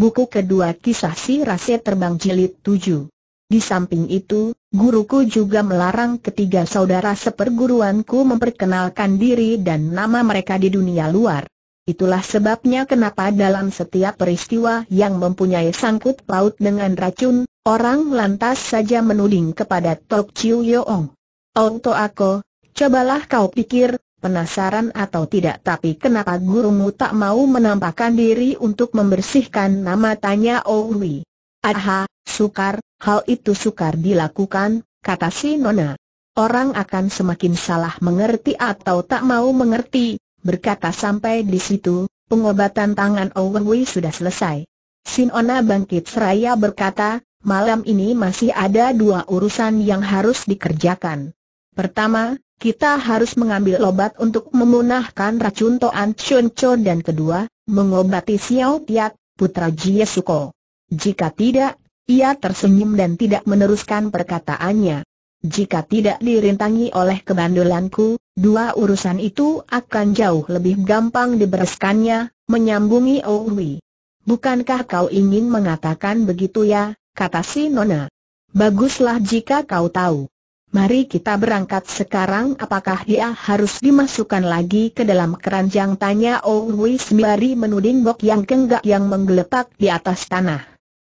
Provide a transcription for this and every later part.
buku kedua kisah si Rase Terbang Jilid tujuh. Di samping itu, guruku juga melarang ketiga saudara seperguruanku memperkenalkan diri dan nama mereka di dunia luar. Itulah sebabnya kenapa dalam setiap peristiwa yang mempunyai sangkut paut dengan racun, orang lantas saja menuding kepada Tok Chiu Yoong. Ong To Ako, cobalah kau pikir, Penasaran atau tidak tapi kenapa gurumu tak mau menampakkan diri untuk membersihkan nama tanya Owi. Oh Aha, sukar, hal itu sukar dilakukan, kata si Nona. Orang akan semakin salah mengerti atau tak mau mengerti, berkata sampai di situ, pengobatan tangan Owi oh sudah selesai. Si Nona bangkit seraya berkata, malam ini masih ada dua urusan yang harus dikerjakan. Pertama, kita harus mengambil obat untuk memunahkan racun Toan Chun Chun dan kedua, mengobati Xiao Tiat, putra Jie Suko. Jika tidak, ia tersenyum dan tidak meneruskan perkataannya. Jika tidak dirintangi oleh kebandulanku, dua urusan itu akan jauh lebih gampang dibereskannya, menyambungi Owi. Bukankah kau ingin mengatakan begitu ya, kata si Nona. Baguslah jika kau tahu. Mari kita berangkat sekarang apakah dia harus dimasukkan lagi ke dalam keranjang tanya Wei Sembari menuding Bok Yang Kenggak yang menggeletak di atas tanah.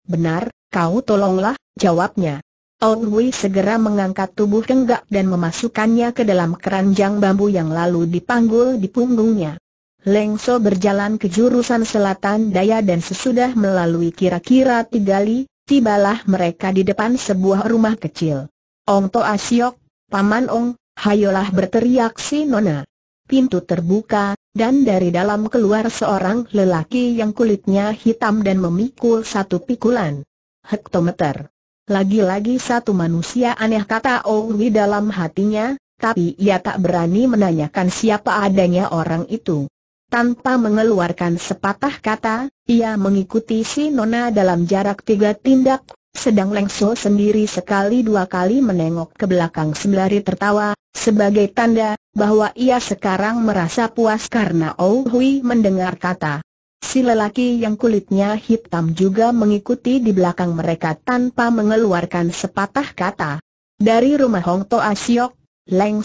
Benar, kau tolonglah, jawabnya. Wei segera mengangkat tubuh Kenggak dan memasukkannya ke dalam keranjang bambu yang lalu dipanggul di punggungnya. Lengso berjalan ke jurusan selatan daya dan sesudah melalui kira-kira tiga li, tibalah mereka di depan sebuah rumah kecil. Ong To Asyok, Paman Ong, hayolah berteriak si Nona. Pintu terbuka, dan dari dalam keluar seorang lelaki yang kulitnya hitam dan memikul satu pikulan. Hektometer. Lagi-lagi satu manusia aneh kata Ong Wi dalam hatinya, tapi ia tak berani menanyakan siapa adanya orang itu. Tanpa mengeluarkan sepatah kata, ia mengikuti si Nona dalam jarak tiga tindak sedang Leng So sendiri sekali dua kali menengok ke belakang sembari tertawa, sebagai tanda bahwa ia sekarang merasa puas karena Oh Hui mendengar kata. Si lelaki yang kulitnya hitam juga mengikuti di belakang mereka tanpa mengeluarkan sepatah kata. Dari rumah Hong To Asiok,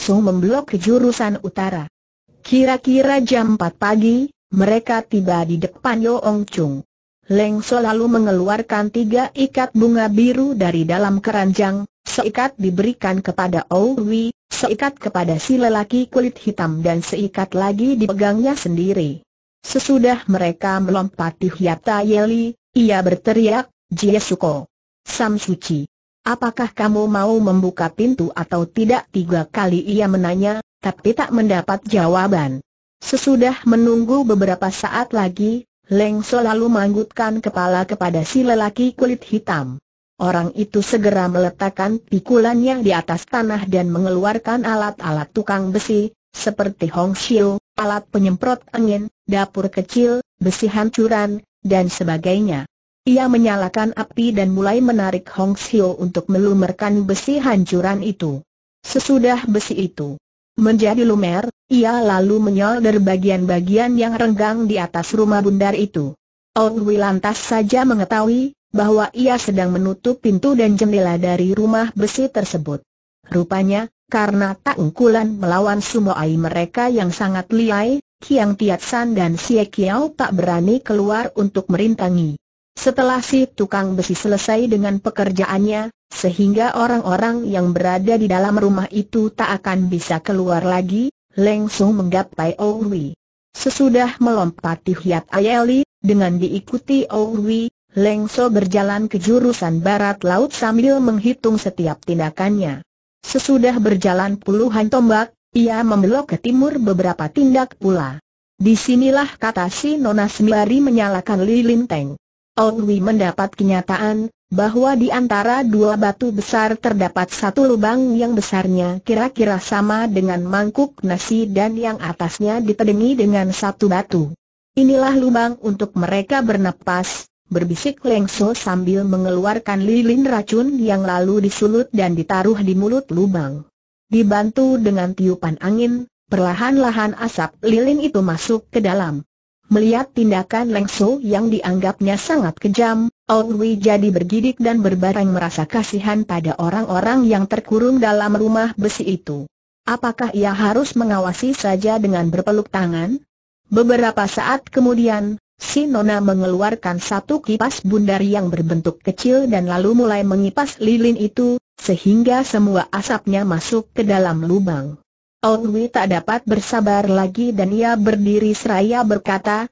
So memblok ke jurusan utara. Kira-kira jam 4 pagi, mereka tiba di depan Yo Ong Chung. Leng lalu mengeluarkan tiga ikat bunga biru dari dalam keranjang, seikat diberikan kepada Owi, seikat kepada si lelaki kulit hitam dan seikat lagi dipegangnya sendiri. Sesudah mereka melompati Hyata Yeli, ia berteriak, Jiesuko. Sam Suci. Apakah kamu mau membuka pintu atau tidak? Tiga kali ia menanya, tapi tak mendapat jawaban. Sesudah menunggu beberapa saat lagi, Leng selalu manggutkan kepala kepada si lelaki kulit hitam. Orang itu segera meletakkan pikulannya di atas tanah dan mengeluarkan alat-alat tukang besi, seperti Hong Xiu, alat penyemprot angin, dapur kecil, besi hancuran, dan sebagainya. Ia menyalakan api dan mulai menarik Hong Xiu untuk melumerkan besi hancuran itu. Sesudah besi itu Menjadi lumer, ia lalu menyolder bagian-bagian yang renggang di atas rumah bundar itu. Wi lantas saja mengetahui bahwa ia sedang menutup pintu dan jendela dari rumah besi tersebut. Rupanya, karena tak ungkulan melawan semua ai mereka yang sangat liai, Kiang Tiat San dan Xie Kiao tak berani keluar untuk merintangi. Setelah si tukang besi selesai dengan pekerjaannya, sehingga orang-orang yang berada di dalam rumah itu tak akan bisa keluar lagi, Leng langsung menggapai Owi. Sesudah melompati Hiat Ayeli, dengan diikuti Owi, Lengso berjalan ke jurusan barat laut sambil menghitung setiap tindakannya. Sesudah berjalan puluhan tombak, ia membelok ke timur beberapa tindak pula. Disinilah kata si Nona sembari menyalakan lilin tank. Owi mendapat kenyataan, bahwa di antara dua batu besar terdapat satu lubang yang besarnya kira-kira sama dengan mangkuk nasi dan yang atasnya ditedengi dengan satu batu. Inilah lubang untuk mereka bernapas, berbisik Lengso sambil mengeluarkan lilin racun yang lalu disulut dan ditaruh di mulut lubang. Dibantu dengan tiupan angin, perlahan-lahan asap lilin itu masuk ke dalam. Melihat tindakan Leng Su yang dianggapnya sangat kejam, Ong Wei jadi bergidik dan berbareng merasa kasihan pada orang-orang yang terkurung dalam rumah besi itu. Apakah ia harus mengawasi saja dengan berpeluk tangan? Beberapa saat kemudian, si Nona mengeluarkan satu kipas bundar yang berbentuk kecil dan lalu mulai mengipas lilin itu, sehingga semua asapnya masuk ke dalam lubang. Owi tak dapat bersabar lagi dan ia berdiri seraya berkata,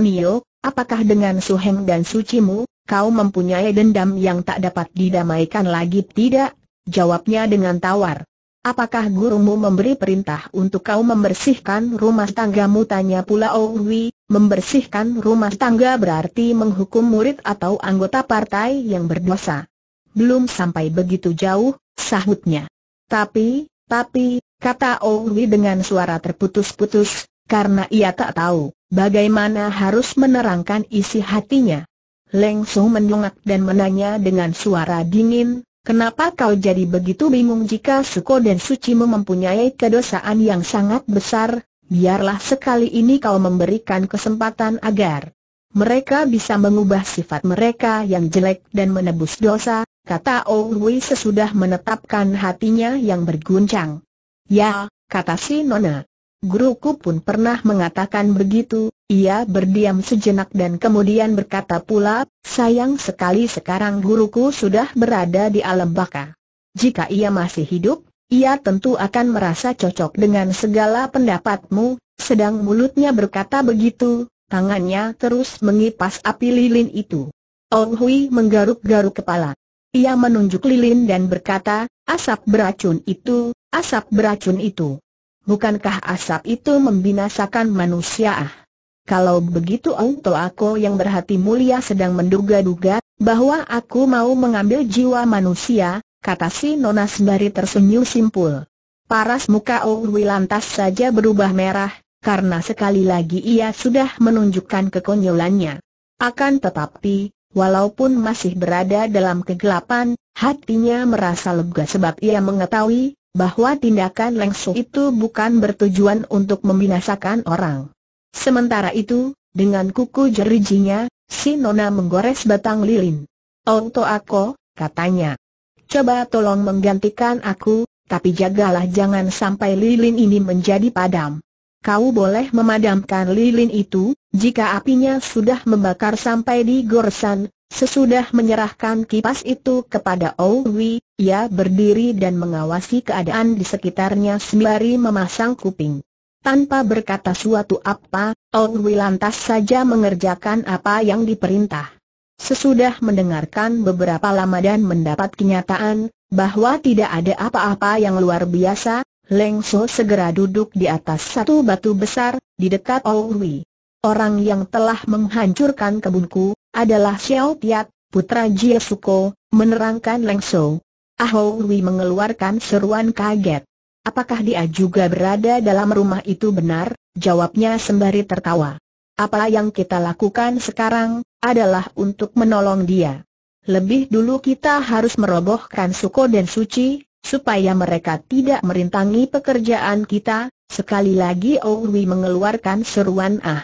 Nio, apakah dengan Su Heng dan Sucimu, kau mempunyai dendam yang tak dapat didamaikan lagi tidak? Jawabnya dengan tawar. Apakah gurumu memberi perintah untuk kau membersihkan rumah tanggamu? Tanya pula Owi, membersihkan rumah tangga berarti menghukum murid atau anggota partai yang berdosa. Belum sampai begitu jauh, sahutnya. Tapi, tapi, kata Owi dengan suara terputus-putus, karena ia tak tahu bagaimana harus menerangkan isi hatinya. Leng Su menyungak dan menanya dengan suara dingin, Kenapa kau jadi begitu bingung jika Suko dan Suci mempunyai kedosaan yang sangat besar? Biarlah sekali ini kau memberikan kesempatan agar mereka bisa mengubah sifat mereka yang jelek dan menebus dosa, kata Owi sesudah menetapkan hatinya yang berguncang. Ya, kata si Nona. Guruku pun pernah mengatakan begitu, ia berdiam sejenak dan kemudian berkata pula, sayang sekali sekarang guruku sudah berada di alam baka. Jika ia masih hidup, ia tentu akan merasa cocok dengan segala pendapatmu, sedang mulutnya berkata begitu, tangannya terus mengipas api lilin itu. Ong Hui menggaruk-garuk kepala. Ia menunjuk lilin dan berkata, Asap beracun itu, asap beracun itu. Bukankah asap itu membinasakan manusia? Ah, kalau begitu Ongto aku yang berhati mulia sedang menduga-duga bahwa aku mau mengambil jiwa manusia, kata si Nona sembari tersenyum simpul. Paras muka Ongwi lantas saja berubah merah, karena sekali lagi ia sudah menunjukkan kekonyolannya. Akan tetapi, walaupun masih berada dalam kegelapan, Hatinya merasa lega sebab ia mengetahui bahwa tindakan Su itu bukan bertujuan untuk membinasakan orang. Sementara itu, dengan kuku jerijinya, si Nona menggores batang lilin. Onto aku, katanya. Coba tolong menggantikan aku, tapi jagalah jangan sampai lilin ini menjadi padam. Kau boleh memadamkan lilin itu, jika apinya sudah membakar sampai di goresan, Sesudah menyerahkan kipas itu kepada Owi, ia berdiri dan mengawasi keadaan di sekitarnya sembari memasang kuping. Tanpa berkata suatu apa, Owi lantas saja mengerjakan apa yang diperintah. Sesudah mendengarkan beberapa lama dan mendapat kenyataan bahwa tidak ada apa-apa yang luar biasa, Leng So segera duduk di atas satu batu besar, di dekat Owi. Orang yang telah menghancurkan kebunku, adalah Xiao Tiat, putra Jie Suko, menerangkan Leng Shou. Ahou Hui mengeluarkan seruan kaget. Apakah dia juga berada dalam rumah itu benar? Jawabnya sembari tertawa. Apa yang kita lakukan sekarang, adalah untuk menolong dia. Lebih dulu kita harus merobohkan Suko dan Suci, supaya mereka tidak merintangi pekerjaan kita, sekali lagi Ouwi mengeluarkan seruan ah.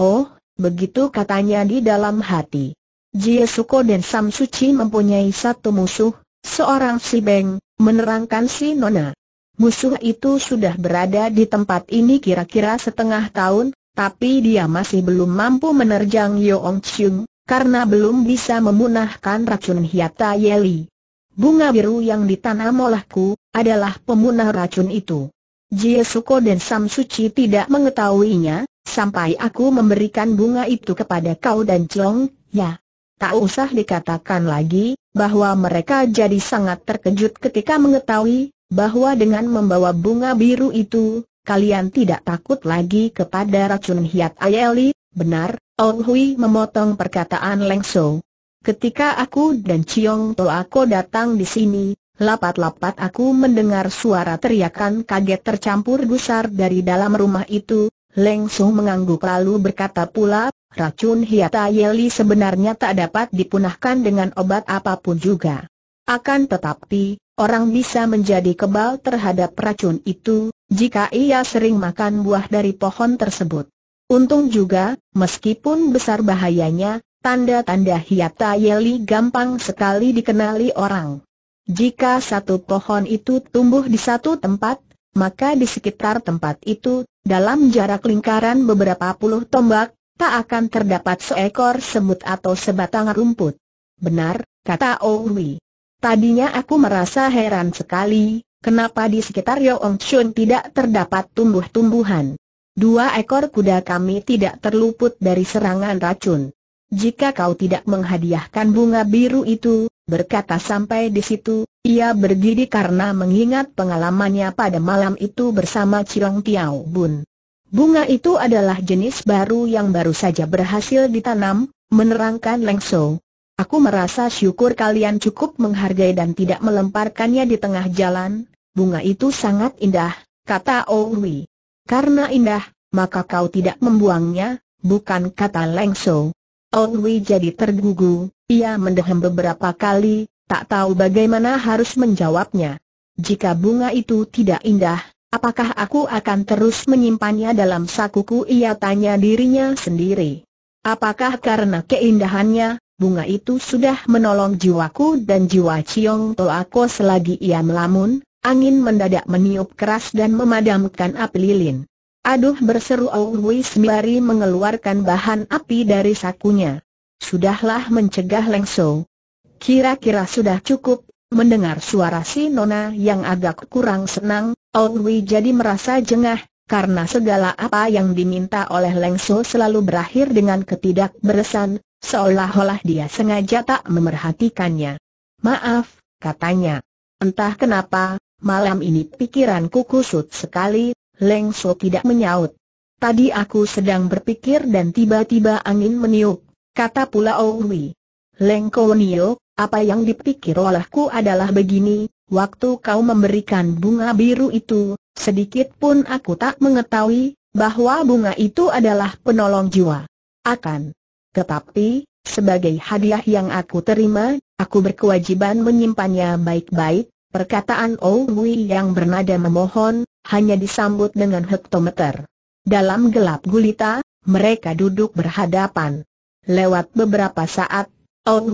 Oh, Begitu katanya di dalam hati. Jie Suko dan Sam Suci mempunyai satu musuh, seorang si Beng, menerangkan si Nona. Musuh itu sudah berada di tempat ini kira-kira setengah tahun, tapi dia masih belum mampu menerjang Yoong Chung, karena belum bisa memunahkan racun hiata Yeli. Bunga biru yang ditanam olehku, adalah pemunah racun itu. Jie Suko dan Sam Suci tidak mengetahuinya, Sampai aku memberikan bunga itu kepada kau dan Chong, ya. Tak usah dikatakan lagi, bahwa mereka jadi sangat terkejut ketika mengetahui, bahwa dengan membawa bunga biru itu, kalian tidak takut lagi kepada racun hiat Ayeli, benar, Ong Hui memotong perkataan Leng So. Ketika aku dan Chiong Toako datang di sini, Lapat-lapat aku mendengar suara teriakan kaget tercampur gusar dari dalam rumah itu, Leng Su mengangguk lalu berkata pula, racun hiata yeli sebenarnya tak dapat dipunahkan dengan obat apapun juga. Akan tetapi, orang bisa menjadi kebal terhadap racun itu, jika ia sering makan buah dari pohon tersebut. Untung juga, meskipun besar bahayanya, tanda-tanda hiata yeli gampang sekali dikenali orang. Jika satu pohon itu tumbuh di satu tempat, maka di sekitar tempat itu dalam jarak lingkaran beberapa puluh tombak, tak akan terdapat seekor semut atau sebatang rumput. Benar, kata Owi. Oh Tadinya aku merasa heran sekali, kenapa di sekitar Yoong Chun tidak terdapat tumbuh-tumbuhan. Dua ekor kuda kami tidak terluput dari serangan racun. Jika kau tidak menghadiahkan bunga biru itu, Berkata sampai di situ, ia berdiri karena mengingat pengalamannya pada malam itu bersama Chiong Tiao Bun. Bunga itu adalah jenis baru yang baru saja berhasil ditanam, menerangkan Leng So. Aku merasa syukur kalian cukup menghargai dan tidak melemparkannya di tengah jalan, bunga itu sangat indah, kata Owi. Karena indah, maka kau tidak membuangnya, bukan kata Leng So. Owi jadi tergugu, ia mendehem beberapa kali, tak tahu bagaimana harus menjawabnya. Jika bunga itu tidak indah, apakah aku akan terus menyimpannya dalam sakuku? Ia tanya dirinya sendiri. Apakah karena keindahannya, bunga itu sudah menolong jiwaku dan jiwa Ciong Toako selagi ia melamun? Angin mendadak meniup keras dan memadamkan api lilin. Aduh berseru Ouhui sembari mengeluarkan bahan api dari sakunya sudahlah mencegah Lengso. Kira-kira sudah cukup, mendengar suara si Nona yang agak kurang senang, Wei jadi merasa jengah, karena segala apa yang diminta oleh Lengso selalu berakhir dengan ketidakberesan, seolah-olah dia sengaja tak memerhatikannya. Maaf, katanya. Entah kenapa, malam ini pikiranku kusut sekali, Lengso tidak menyaut. Tadi aku sedang berpikir dan tiba-tiba angin meniup kata pula oh Lengko Nio, apa yang dipikir olehku adalah begini, waktu kau memberikan bunga biru itu, sedikit pun aku tak mengetahui, bahwa bunga itu adalah penolong jiwa. Akan. Tetapi, sebagai hadiah yang aku terima, aku berkewajiban menyimpannya baik-baik, perkataan Owi oh yang bernada memohon, hanya disambut dengan hektometer. Dalam gelap gulita, mereka duduk berhadapan. Lewat beberapa saat,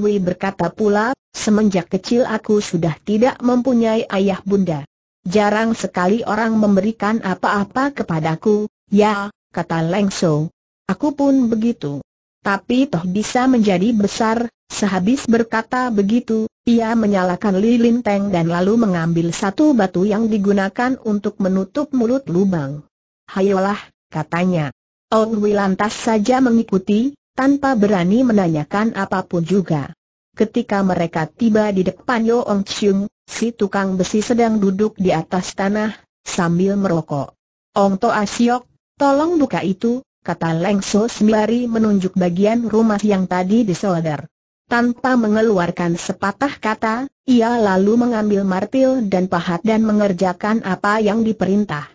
Wei berkata pula, semenjak kecil aku sudah tidak mempunyai ayah bunda. Jarang sekali orang memberikan apa-apa kepadaku, ya, kata Leng Shou. Aku pun begitu. Tapi toh bisa menjadi besar, sehabis berkata begitu, ia menyalakan lilin teng dan lalu mengambil satu batu yang digunakan untuk menutup mulut lubang. Hayolah, katanya. Wei lantas saja mengikuti, tanpa berani menanyakan apapun juga. Ketika mereka tiba di depan Yo Ong Chung, si tukang besi sedang duduk di atas tanah, sambil merokok. Ong To Asiok, tolong buka itu, kata Leng So sembari menunjuk bagian rumah yang tadi disolder. Tanpa mengeluarkan sepatah kata, ia lalu mengambil martil dan pahat dan mengerjakan apa yang diperintah.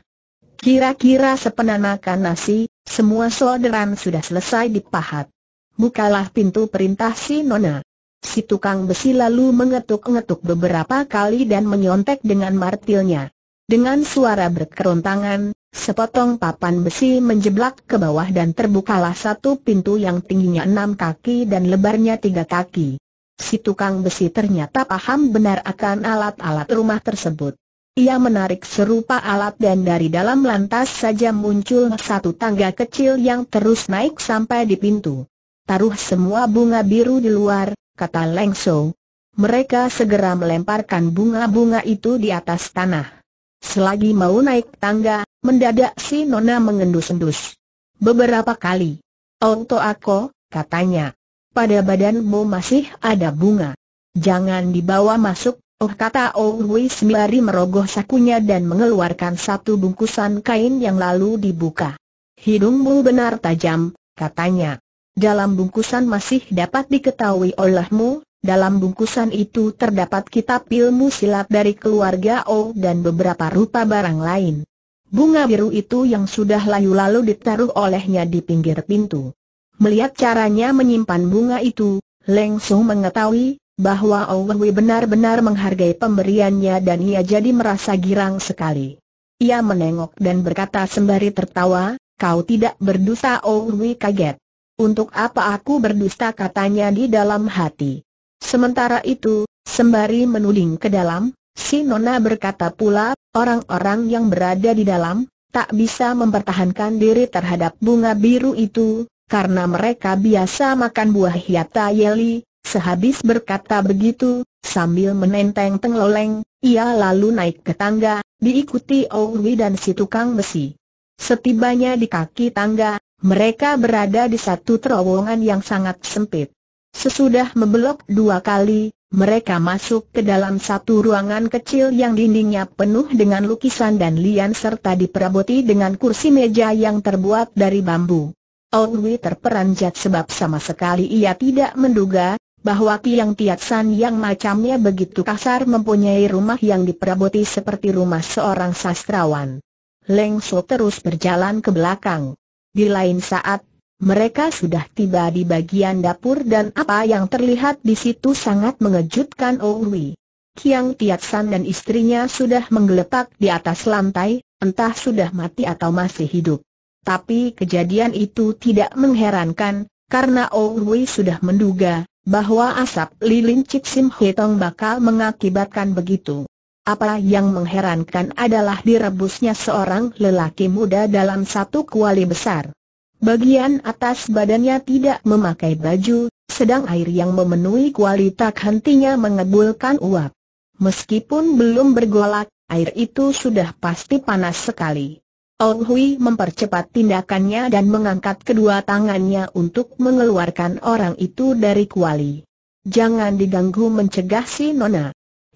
Kira-kira sepenanakan nasi, semua solderan sudah selesai dipahat. Bukalah pintu perintah si Nona. Si tukang besi lalu mengetuk-ngetuk beberapa kali dan menyontek dengan martilnya. Dengan suara berkerontangan, sepotong papan besi menjeblak ke bawah dan terbukalah satu pintu yang tingginya enam kaki dan lebarnya tiga kaki. Si tukang besi ternyata paham benar akan alat-alat rumah tersebut. Ia menarik serupa alat dan dari dalam lantas saja muncul satu tangga kecil yang terus naik sampai di pintu. Taruh semua bunga biru di luar, kata Leng So. Mereka segera melemparkan bunga-bunga itu di atas tanah. Selagi mau naik tangga, mendadak si Nona mengendus-endus. Beberapa kali. Onto aku, katanya. Pada badanmu masih ada bunga. Jangan dibawa masuk, Oh kata Oh Sembari merogoh sakunya dan mengeluarkan satu bungkusan kain yang lalu dibuka. Hidungmu benar tajam, katanya. Dalam bungkusan masih dapat diketahui olehmu, dalam bungkusan itu terdapat kitab ilmu silat dari keluarga O oh dan beberapa rupa barang lain. Bunga biru itu yang sudah layu lalu ditaruh olehnya di pinggir pintu. Melihat caranya menyimpan bunga itu, Leng Song mengetahui bahwa Owewi benar-benar menghargai pemberiannya dan ia jadi merasa girang sekali. Ia menengok dan berkata sembari tertawa, kau tidak berdusta Owewi kaget. Untuk apa aku berdusta katanya di dalam hati. Sementara itu, sembari menuding ke dalam, si Nona berkata pula, orang-orang yang berada di dalam, tak bisa mempertahankan diri terhadap bunga biru itu, karena mereka biasa makan buah hiata yeli, Sehabis berkata begitu, sambil menenteng tengloleng, ia lalu naik ke tangga, diikuti Owi dan si tukang besi. Setibanya di kaki tangga, mereka berada di satu terowongan yang sangat sempit. Sesudah membelok dua kali, mereka masuk ke dalam satu ruangan kecil yang dindingnya penuh dengan lukisan dan lian serta diperaboti dengan kursi meja yang terbuat dari bambu. Owi terperanjat sebab sama sekali ia tidak menduga bahwa Tiang Tiat San yang macamnya begitu kasar mempunyai rumah yang diperaboti seperti rumah seorang sastrawan. Leng So terus berjalan ke belakang. Di lain saat, mereka sudah tiba di bagian dapur dan apa yang terlihat di situ sangat mengejutkan Owi. Oh Kiang Tiat San dan istrinya sudah menggeletak di atas lantai, entah sudah mati atau masih hidup. Tapi kejadian itu tidak mengherankan, karena Owi oh sudah menduga bahwa asap lilin Cik Sim Hitong bakal mengakibatkan begitu. Apa yang mengherankan adalah direbusnya seorang lelaki muda dalam satu kuali besar. Bagian atas badannya tidak memakai baju, sedang air yang memenuhi kuali tak hentinya mengebulkan uap. Meskipun belum bergolak, air itu sudah pasti panas sekali. Ong Hui mempercepat tindakannya dan mengangkat kedua tangannya untuk mengeluarkan orang itu dari kuali. Jangan diganggu mencegah si Nona.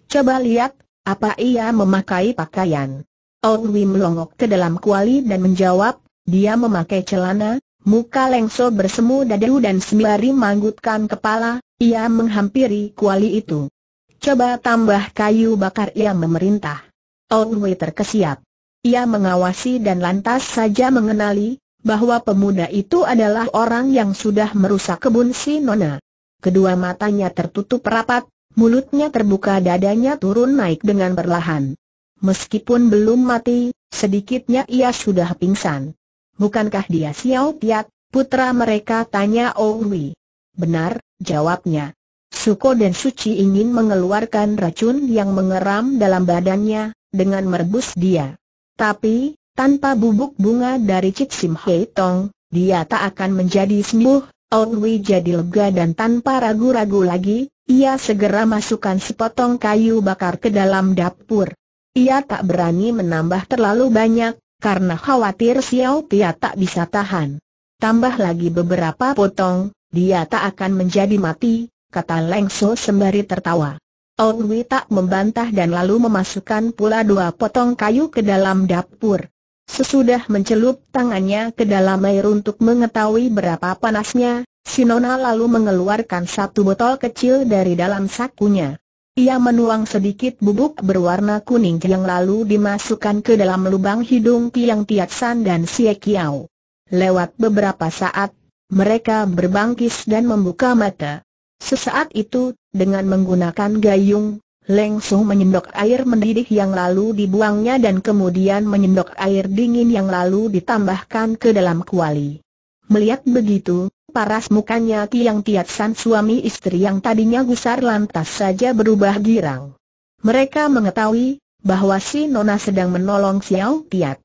Coba lihat, apa ia memakai pakaian. Ong Hui melongok ke dalam kuali dan menjawab, dia memakai celana, muka lengso bersemu dadu dan sembari manggutkan kepala, ia menghampiri kuali itu. Coba tambah kayu bakar ia memerintah. Ong Hui terkesiap. Ia mengawasi dan lantas saja mengenali, bahwa pemuda itu adalah orang yang sudah merusak kebun si Nona. Kedua matanya tertutup rapat, mulutnya terbuka dadanya turun naik dengan perlahan. Meskipun belum mati, sedikitnya ia sudah pingsan. Bukankah dia Xiao Tiat, putra mereka tanya Oui. Benar, jawabnya. Suko dan Suci ingin mengeluarkan racun yang mengeram dalam badannya, dengan merebus dia. Tapi, tanpa bubuk bunga dari Cik Sim Hei Tong, dia tak akan menjadi sembuh, Ong Wei jadi lega dan tanpa ragu-ragu lagi, ia segera masukkan sepotong kayu bakar ke dalam dapur. Ia tak berani menambah terlalu banyak, karena khawatir Xiao Pia tak bisa tahan. Tambah lagi beberapa potong, dia tak akan menjadi mati, kata Leng So sembari tertawa. Oudwi tak membantah dan lalu memasukkan pula dua potong kayu ke dalam dapur. Sesudah mencelup tangannya ke dalam air untuk mengetahui berapa panasnya, Sinona lalu mengeluarkan satu botol kecil dari dalam sakunya. Ia menuang sedikit bubuk berwarna kuning yang lalu dimasukkan ke dalam lubang hidung Tiang Tiatsan dan Sie Kiao. Lewat beberapa saat, mereka berbangkis dan membuka mata. Sesaat itu, dengan menggunakan gayung, Leng Su menyendok air mendidih yang lalu dibuangnya dan kemudian menyendok air dingin yang lalu ditambahkan ke dalam kuali. Melihat begitu, paras mukanya Tiang Tiat San suami istri yang tadinya gusar lantas saja berubah girang. Mereka mengetahui bahwa si Nona sedang menolong Xiao Tiat.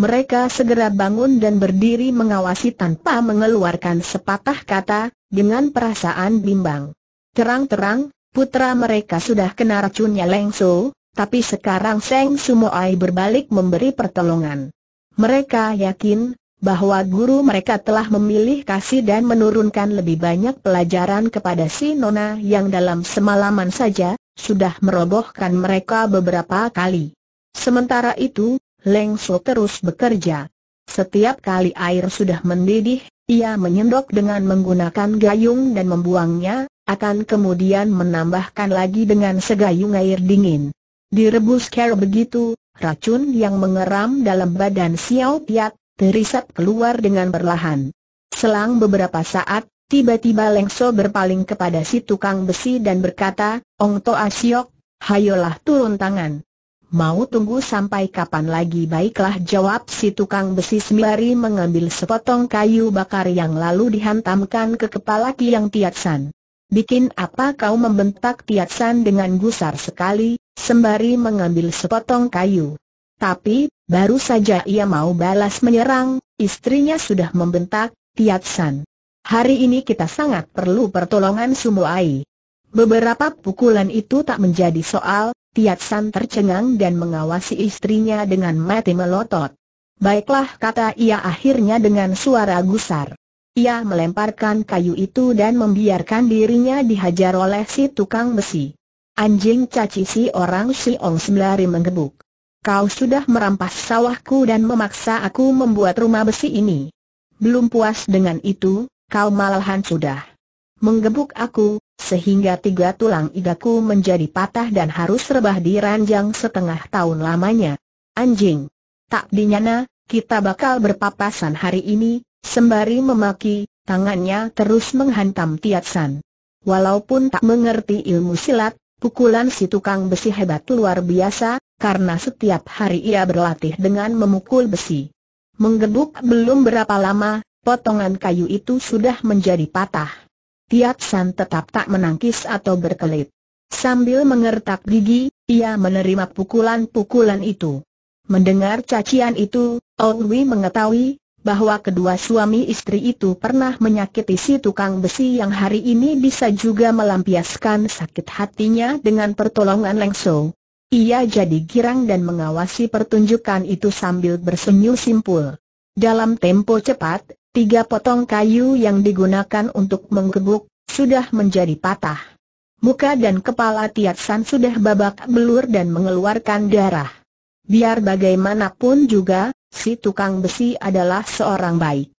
Mereka segera bangun dan berdiri mengawasi tanpa mengeluarkan sepatah kata, dengan perasaan bimbang. Terang-terang, putra mereka sudah kena racunnya Leng So, tapi sekarang Seng Sumoai berbalik memberi pertolongan. Mereka yakin bahwa guru mereka telah memilih kasih dan menurunkan lebih banyak pelajaran kepada si Nona yang dalam semalaman saja, sudah merobohkan mereka beberapa kali. Sementara itu, Leng So terus bekerja. Setiap kali air sudah mendidih, ia menyendok dengan menggunakan gayung dan membuangnya, akan kemudian menambahkan lagi dengan segayung air dingin. Direbus kera begitu, racun yang mengeram dalam badan Xiao Tiat terisap keluar dengan perlahan. Selang beberapa saat, tiba-tiba Leng Lengso berpaling kepada si tukang besi dan berkata, Ong To Siok, hayolah turun tangan. Mau tunggu sampai kapan lagi baiklah jawab si tukang besi sembari mengambil sepotong kayu bakar yang lalu dihantamkan ke kepala Kiang San bikin apa kau membentak San dengan gusar sekali, sembari mengambil sepotong kayu. Tapi, baru saja ia mau balas menyerang, istrinya sudah membentak, San. Hari ini kita sangat perlu pertolongan Sumuai. Beberapa pukulan itu tak menjadi soal, San tercengang dan mengawasi istrinya dengan mati melotot. Baiklah kata ia akhirnya dengan suara gusar. Ia melemparkan kayu itu dan membiarkan dirinya dihajar oleh si tukang besi. Anjing caci si orang si Ong Semlari menggebuk. Kau sudah merampas sawahku dan memaksa aku membuat rumah besi ini. Belum puas dengan itu, kau malahan sudah menggebuk aku, sehingga tiga tulang igaku menjadi patah dan harus rebah di ranjang setengah tahun lamanya. Anjing! Tak dinyana, kita bakal berpapasan hari ini, Sembari memaki, tangannya terus menghantam Tiat San. Walaupun tak mengerti ilmu silat, pukulan si tukang besi hebat luar biasa, karena setiap hari ia berlatih dengan memukul besi. Menggebuk belum berapa lama, potongan kayu itu sudah menjadi patah. Tiat San tetap tak menangkis atau berkelit. Sambil mengertak gigi, ia menerima pukulan-pukulan itu. Mendengar cacian itu, Owi mengetahui bahwa kedua suami istri itu pernah menyakiti si tukang besi yang hari ini bisa juga melampiaskan sakit hatinya dengan pertolongan Lengso. Ia jadi girang dan mengawasi pertunjukan itu sambil bersenyum simpul. Dalam tempo cepat, tiga potong kayu yang digunakan untuk menggebuk, sudah menjadi patah. Muka dan kepala Tiat San sudah babak belur dan mengeluarkan darah. Biar bagaimanapun juga, si tukang besi adalah seorang baik.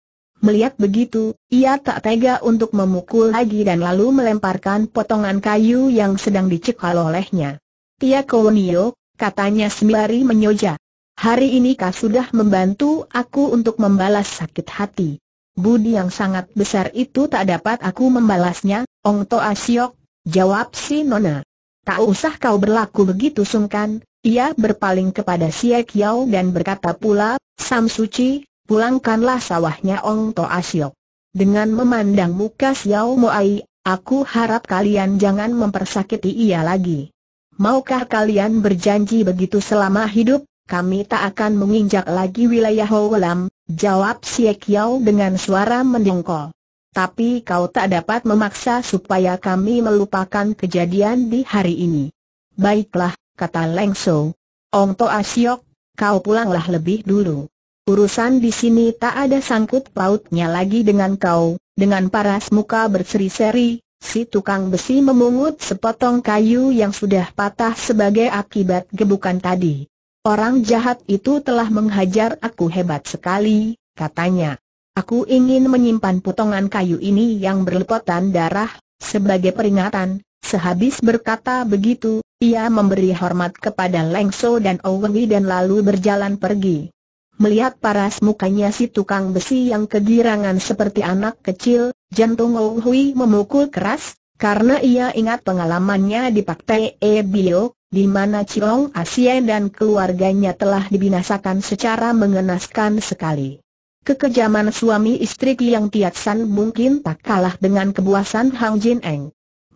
Melihat begitu, ia tak tega untuk memukul lagi dan lalu melemparkan potongan kayu yang sedang dicekal olehnya. Tia Kounio, katanya sembari menyoja. Hari ini kau sudah membantu aku untuk membalas sakit hati. Budi yang sangat besar itu tak dapat aku membalasnya, Ong Toa Siok, jawab si Nona. Tak usah kau berlaku begitu sungkan, ia berpaling kepada Siak Kiao dan berkata pula, Sam Suci, pulangkanlah sawahnya Ong To Asyok. Dengan memandang muka Siak Xiao Moai, aku harap kalian jangan mempersakiti ia lagi. Maukah kalian berjanji begitu selama hidup, kami tak akan menginjak lagi wilayah Houlam, jawab Siak Kiao dengan suara mendengkol. Tapi kau tak dapat memaksa supaya kami melupakan kejadian di hari ini. Baiklah, kata Leng So. Ong To Asyok, kau pulanglah lebih dulu. Urusan di sini tak ada sangkut pautnya lagi dengan kau, dengan paras muka berseri-seri, si tukang besi memungut sepotong kayu yang sudah patah sebagai akibat gebukan tadi. Orang jahat itu telah menghajar aku hebat sekali, katanya. Aku ingin menyimpan potongan kayu ini yang berlepotan darah, sebagai peringatan, Sehabis berkata begitu, ia memberi hormat kepada Leng So dan Owi dan lalu berjalan pergi. Melihat paras mukanya si tukang besi yang kegirangan seperti anak kecil, jantung Hui memukul keras, karena ia ingat pengalamannya di Pak Te Bio, di mana Ciong Asia dan keluarganya telah dibinasakan secara mengenaskan sekali. Kekejaman suami istri yang Tiat San mungkin tak kalah dengan kebuasan Hang Jin Eng.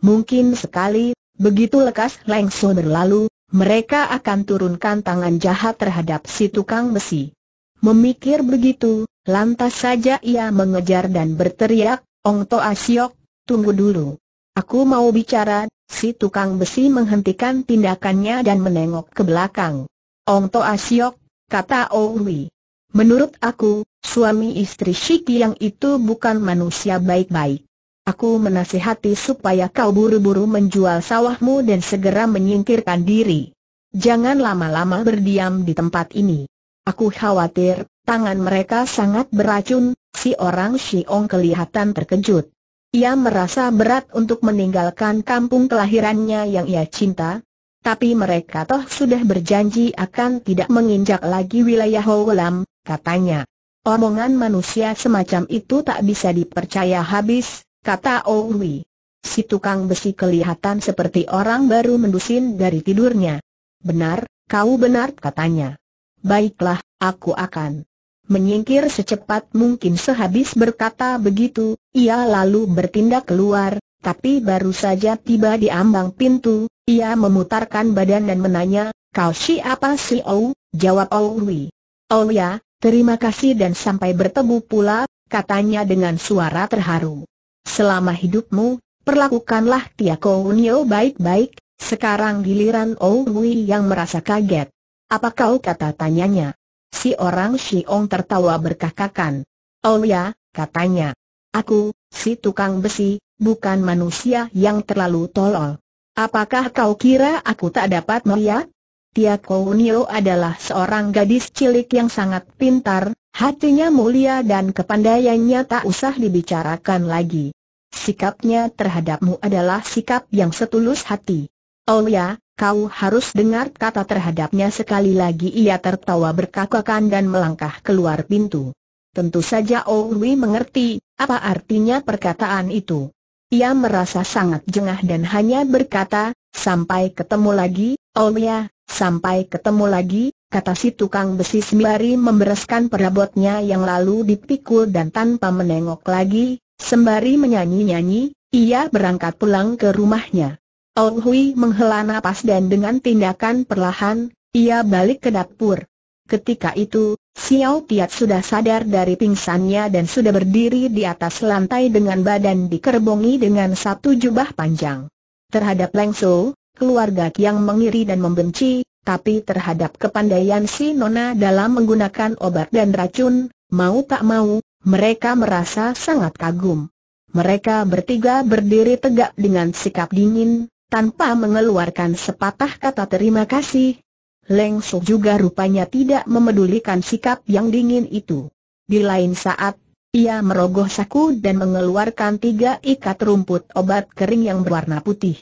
Mungkin sekali, begitu lekas Lengso berlalu, mereka akan turunkan tangan jahat terhadap si tukang besi. Memikir begitu, lantas saja ia mengejar dan berteriak, Ong Toa Siok, tunggu dulu. Aku mau bicara, si tukang besi menghentikan tindakannya dan menengok ke belakang. Ong Toa Siok, kata Owi. Menurut aku, suami istri Shiki yang itu bukan manusia baik-baik. Aku menasihati supaya kau buru-buru menjual sawahmu dan segera menyingkirkan diri. Jangan lama-lama berdiam di tempat ini. Aku khawatir, tangan mereka sangat beracun, si orang Xiong kelihatan terkejut. Ia merasa berat untuk meninggalkan kampung kelahirannya yang ia cinta, tapi mereka toh sudah berjanji akan tidak menginjak lagi wilayah Houlam, katanya. Omongan manusia semacam itu tak bisa dipercaya habis, kata Owi. Si tukang besi kelihatan seperti orang baru mendusin dari tidurnya. Benar, kau benar katanya. Baiklah, aku akan menyingkir secepat mungkin sehabis berkata begitu, ia lalu bertindak keluar, tapi baru saja tiba di ambang pintu, ia memutarkan badan dan menanya, kau siapa si Ou? Jawab Owi. Oh ya, terima kasih dan sampai bertemu pula, katanya dengan suara terharu. Selama hidupmu, perlakukanlah Tia Kounio baik-baik, sekarang giliran Owi yang merasa kaget. Apa kau kata tanyanya? Si orang Shiong tertawa berkakakan. Oh ya, katanya. Aku, si tukang besi, bukan manusia yang terlalu tolol. Apakah kau kira aku tak dapat melihat? Tia Kounio adalah seorang gadis cilik yang sangat pintar, Hatinya mulia dan kepandaiannya tak usah dibicarakan lagi. Sikapnya terhadapmu adalah sikap yang setulus hati. Oh ya, kau harus dengar kata terhadapnya sekali lagi ia tertawa berkakakan dan melangkah keluar pintu. Tentu saja Owi oh mengerti, apa artinya perkataan itu. Ia merasa sangat jengah dan hanya berkata, sampai ketemu lagi, Olya. Oh sampai ketemu lagi, kata si tukang besi sembari membereskan perabotnya yang lalu dipikul dan tanpa menengok lagi, sembari menyanyi-nyanyi, ia berangkat pulang ke rumahnya. Ong Hui menghela nafas dan dengan tindakan perlahan, ia balik ke dapur. Ketika itu, Xiao Piat sudah sadar dari pingsannya dan sudah berdiri di atas lantai dengan badan dikerbongi dengan satu jubah panjang. Terhadap Leng So, keluarga yang mengiri dan membenci, tapi terhadap kepandaian si Nona dalam menggunakan obat dan racun, mau tak mau, mereka merasa sangat kagum. Mereka bertiga berdiri tegak dengan sikap dingin, tanpa mengeluarkan sepatah kata terima kasih. Leng Su juga rupanya tidak memedulikan sikap yang dingin itu. Di lain saat, ia merogoh saku dan mengeluarkan tiga ikat rumput obat kering yang berwarna putih.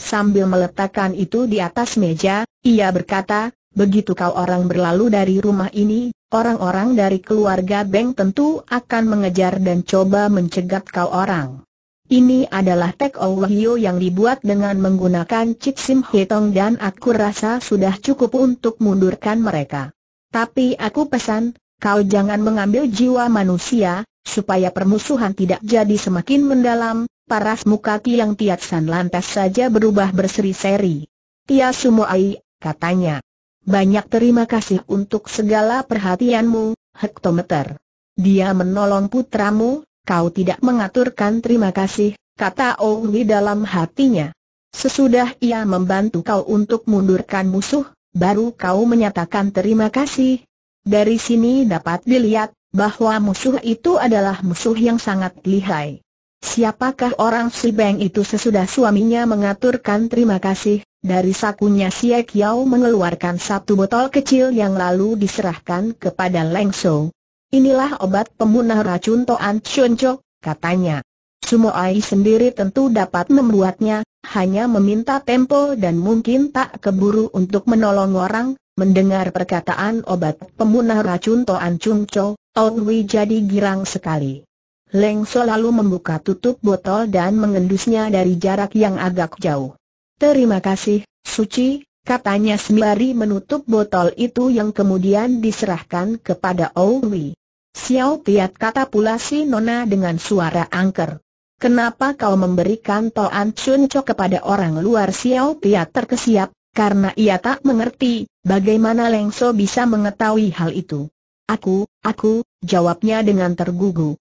Sambil meletakkan itu di atas meja, ia berkata, begitu kau orang berlalu dari rumah ini, orang-orang dari keluarga Beng tentu akan mengejar dan coba mencegat kau orang. Ini adalah tek Hyo yang dibuat dengan menggunakan Cik Sim Hitong dan aku rasa sudah cukup untuk mundurkan mereka. Tapi aku pesan, kau jangan mengambil jiwa manusia, supaya permusuhan tidak jadi semakin mendalam, paras muka Tiang Tiat San lantas saja berubah berseri-seri. Tia sumo ai katanya. Banyak terima kasih untuk segala perhatianmu, hektometer. Dia menolong putramu, kau tidak mengaturkan terima kasih, kata Owi dalam hatinya. Sesudah ia membantu kau untuk mundurkan musuh, baru kau menyatakan terima kasih. Dari sini dapat dilihat, bahwa musuh itu adalah musuh yang sangat lihai. Siapakah orang si Beng itu sesudah suaminya mengaturkan terima kasih, dari sakunya Siak Kiao mengeluarkan satu botol kecil yang lalu diserahkan kepada Leng So. Inilah obat pemunah racun Toan Chun katanya. Sumo Ai sendiri tentu dapat membuatnya, hanya meminta tempo dan mungkin tak keburu untuk menolong orang. Mendengar perkataan obat pemunah racun Toan Chun Cho, Ong Wei jadi girang sekali. Leng So lalu membuka tutup botol dan mengendusnya dari jarak yang agak jauh. Terima kasih, Suci, katanya sembari menutup botol itu yang kemudian diserahkan kepada Owi. Xiao Tiat kata pula si Nona dengan suara angker. Kenapa kau memberikan Toan Chun Cho kepada orang luar Xiao Tiat terkesiap, karena ia tak mengerti, bagaimana Leng So bisa mengetahui hal itu. Aku, aku, jawabnya dengan tergugu.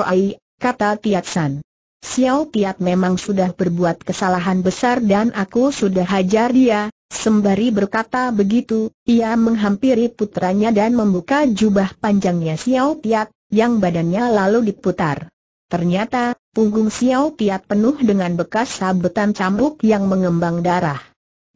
Ai, kata Tiat San. Xiao Piat memang sudah berbuat kesalahan besar dan aku sudah hajar dia, sembari berkata begitu, ia menghampiri putranya dan membuka jubah panjangnya Xiao Piat, yang badannya lalu diputar. Ternyata, punggung Xiao Piat penuh dengan bekas sabetan cambuk yang mengembang darah.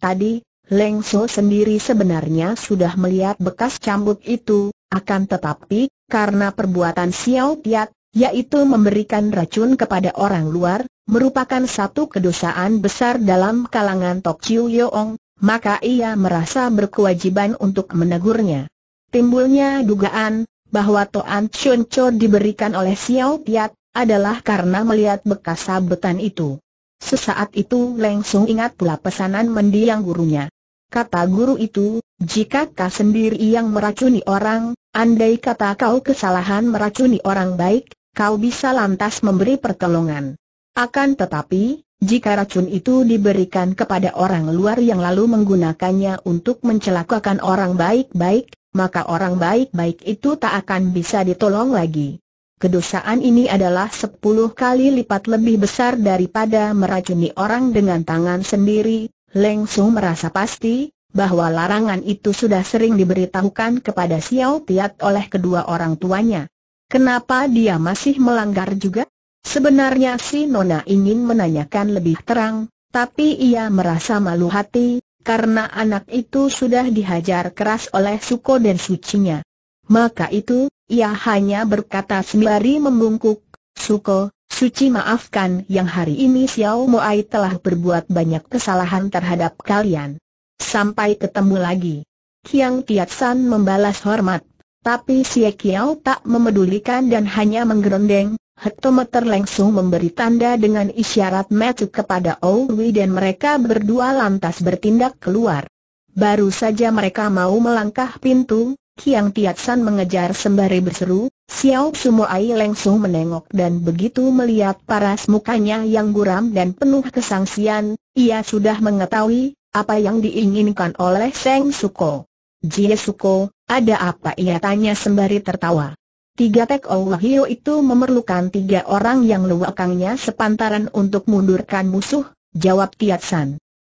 Tadi, Leng So sendiri sebenarnya sudah melihat bekas cambuk itu, akan tetapi, karena perbuatan Xiao Piat, yaitu memberikan racun kepada orang luar, merupakan satu kedosaan besar dalam kalangan Tok Chiu Yeong, maka ia merasa berkewajiban untuk menegurnya. Timbulnya dugaan, bahwa Toan Chun Cho diberikan oleh Xiao Piat, adalah karena melihat bekas sabetan itu. Sesaat itu langsung ingat pula pesanan mendiang gurunya. Kata guru itu, jika kau sendiri yang meracuni orang, andai kata kau kesalahan meracuni orang baik, kau bisa lantas memberi pertolongan. Akan tetapi, jika racun itu diberikan kepada orang luar yang lalu menggunakannya untuk mencelakakan orang baik-baik, maka orang baik-baik itu tak akan bisa ditolong lagi. Kedosaan ini adalah sepuluh kali lipat lebih besar daripada meracuni orang dengan tangan sendiri, Leng Lengsung merasa pasti, bahwa larangan itu sudah sering diberitahukan kepada Xiao Tiat oleh kedua orang tuanya. Kenapa dia masih melanggar juga? Sebenarnya si Nona ingin menanyakan lebih terang, tapi ia merasa malu hati, karena anak itu sudah dihajar keras oleh Suko dan Sucinya. Maka itu, ia hanya berkata sembari membungkuk, Suko, Suci maafkan yang hari ini Xiao Moai telah berbuat banyak kesalahan terhadap kalian. Sampai ketemu lagi. Kiang San membalas hormat. Tapi Xie Kiao tak memedulikan dan hanya menggerondeng, hektometer langsung memberi tanda dengan isyarat metu kepada Owi dan mereka berdua lantas bertindak keluar. Baru saja mereka mau melangkah pintu, Kiang Tiansan mengejar sembari berseru, Xiao Ai langsung menengok dan begitu melihat paras mukanya yang guram dan penuh kesangsian, ia sudah mengetahui apa yang diinginkan oleh Seng Suko. Jie Suko, ada apa ia tanya sembari tertawa. Tiga tek Hio itu memerlukan tiga orang yang luakangnya sepantaran untuk mundurkan musuh, jawab Tiat San.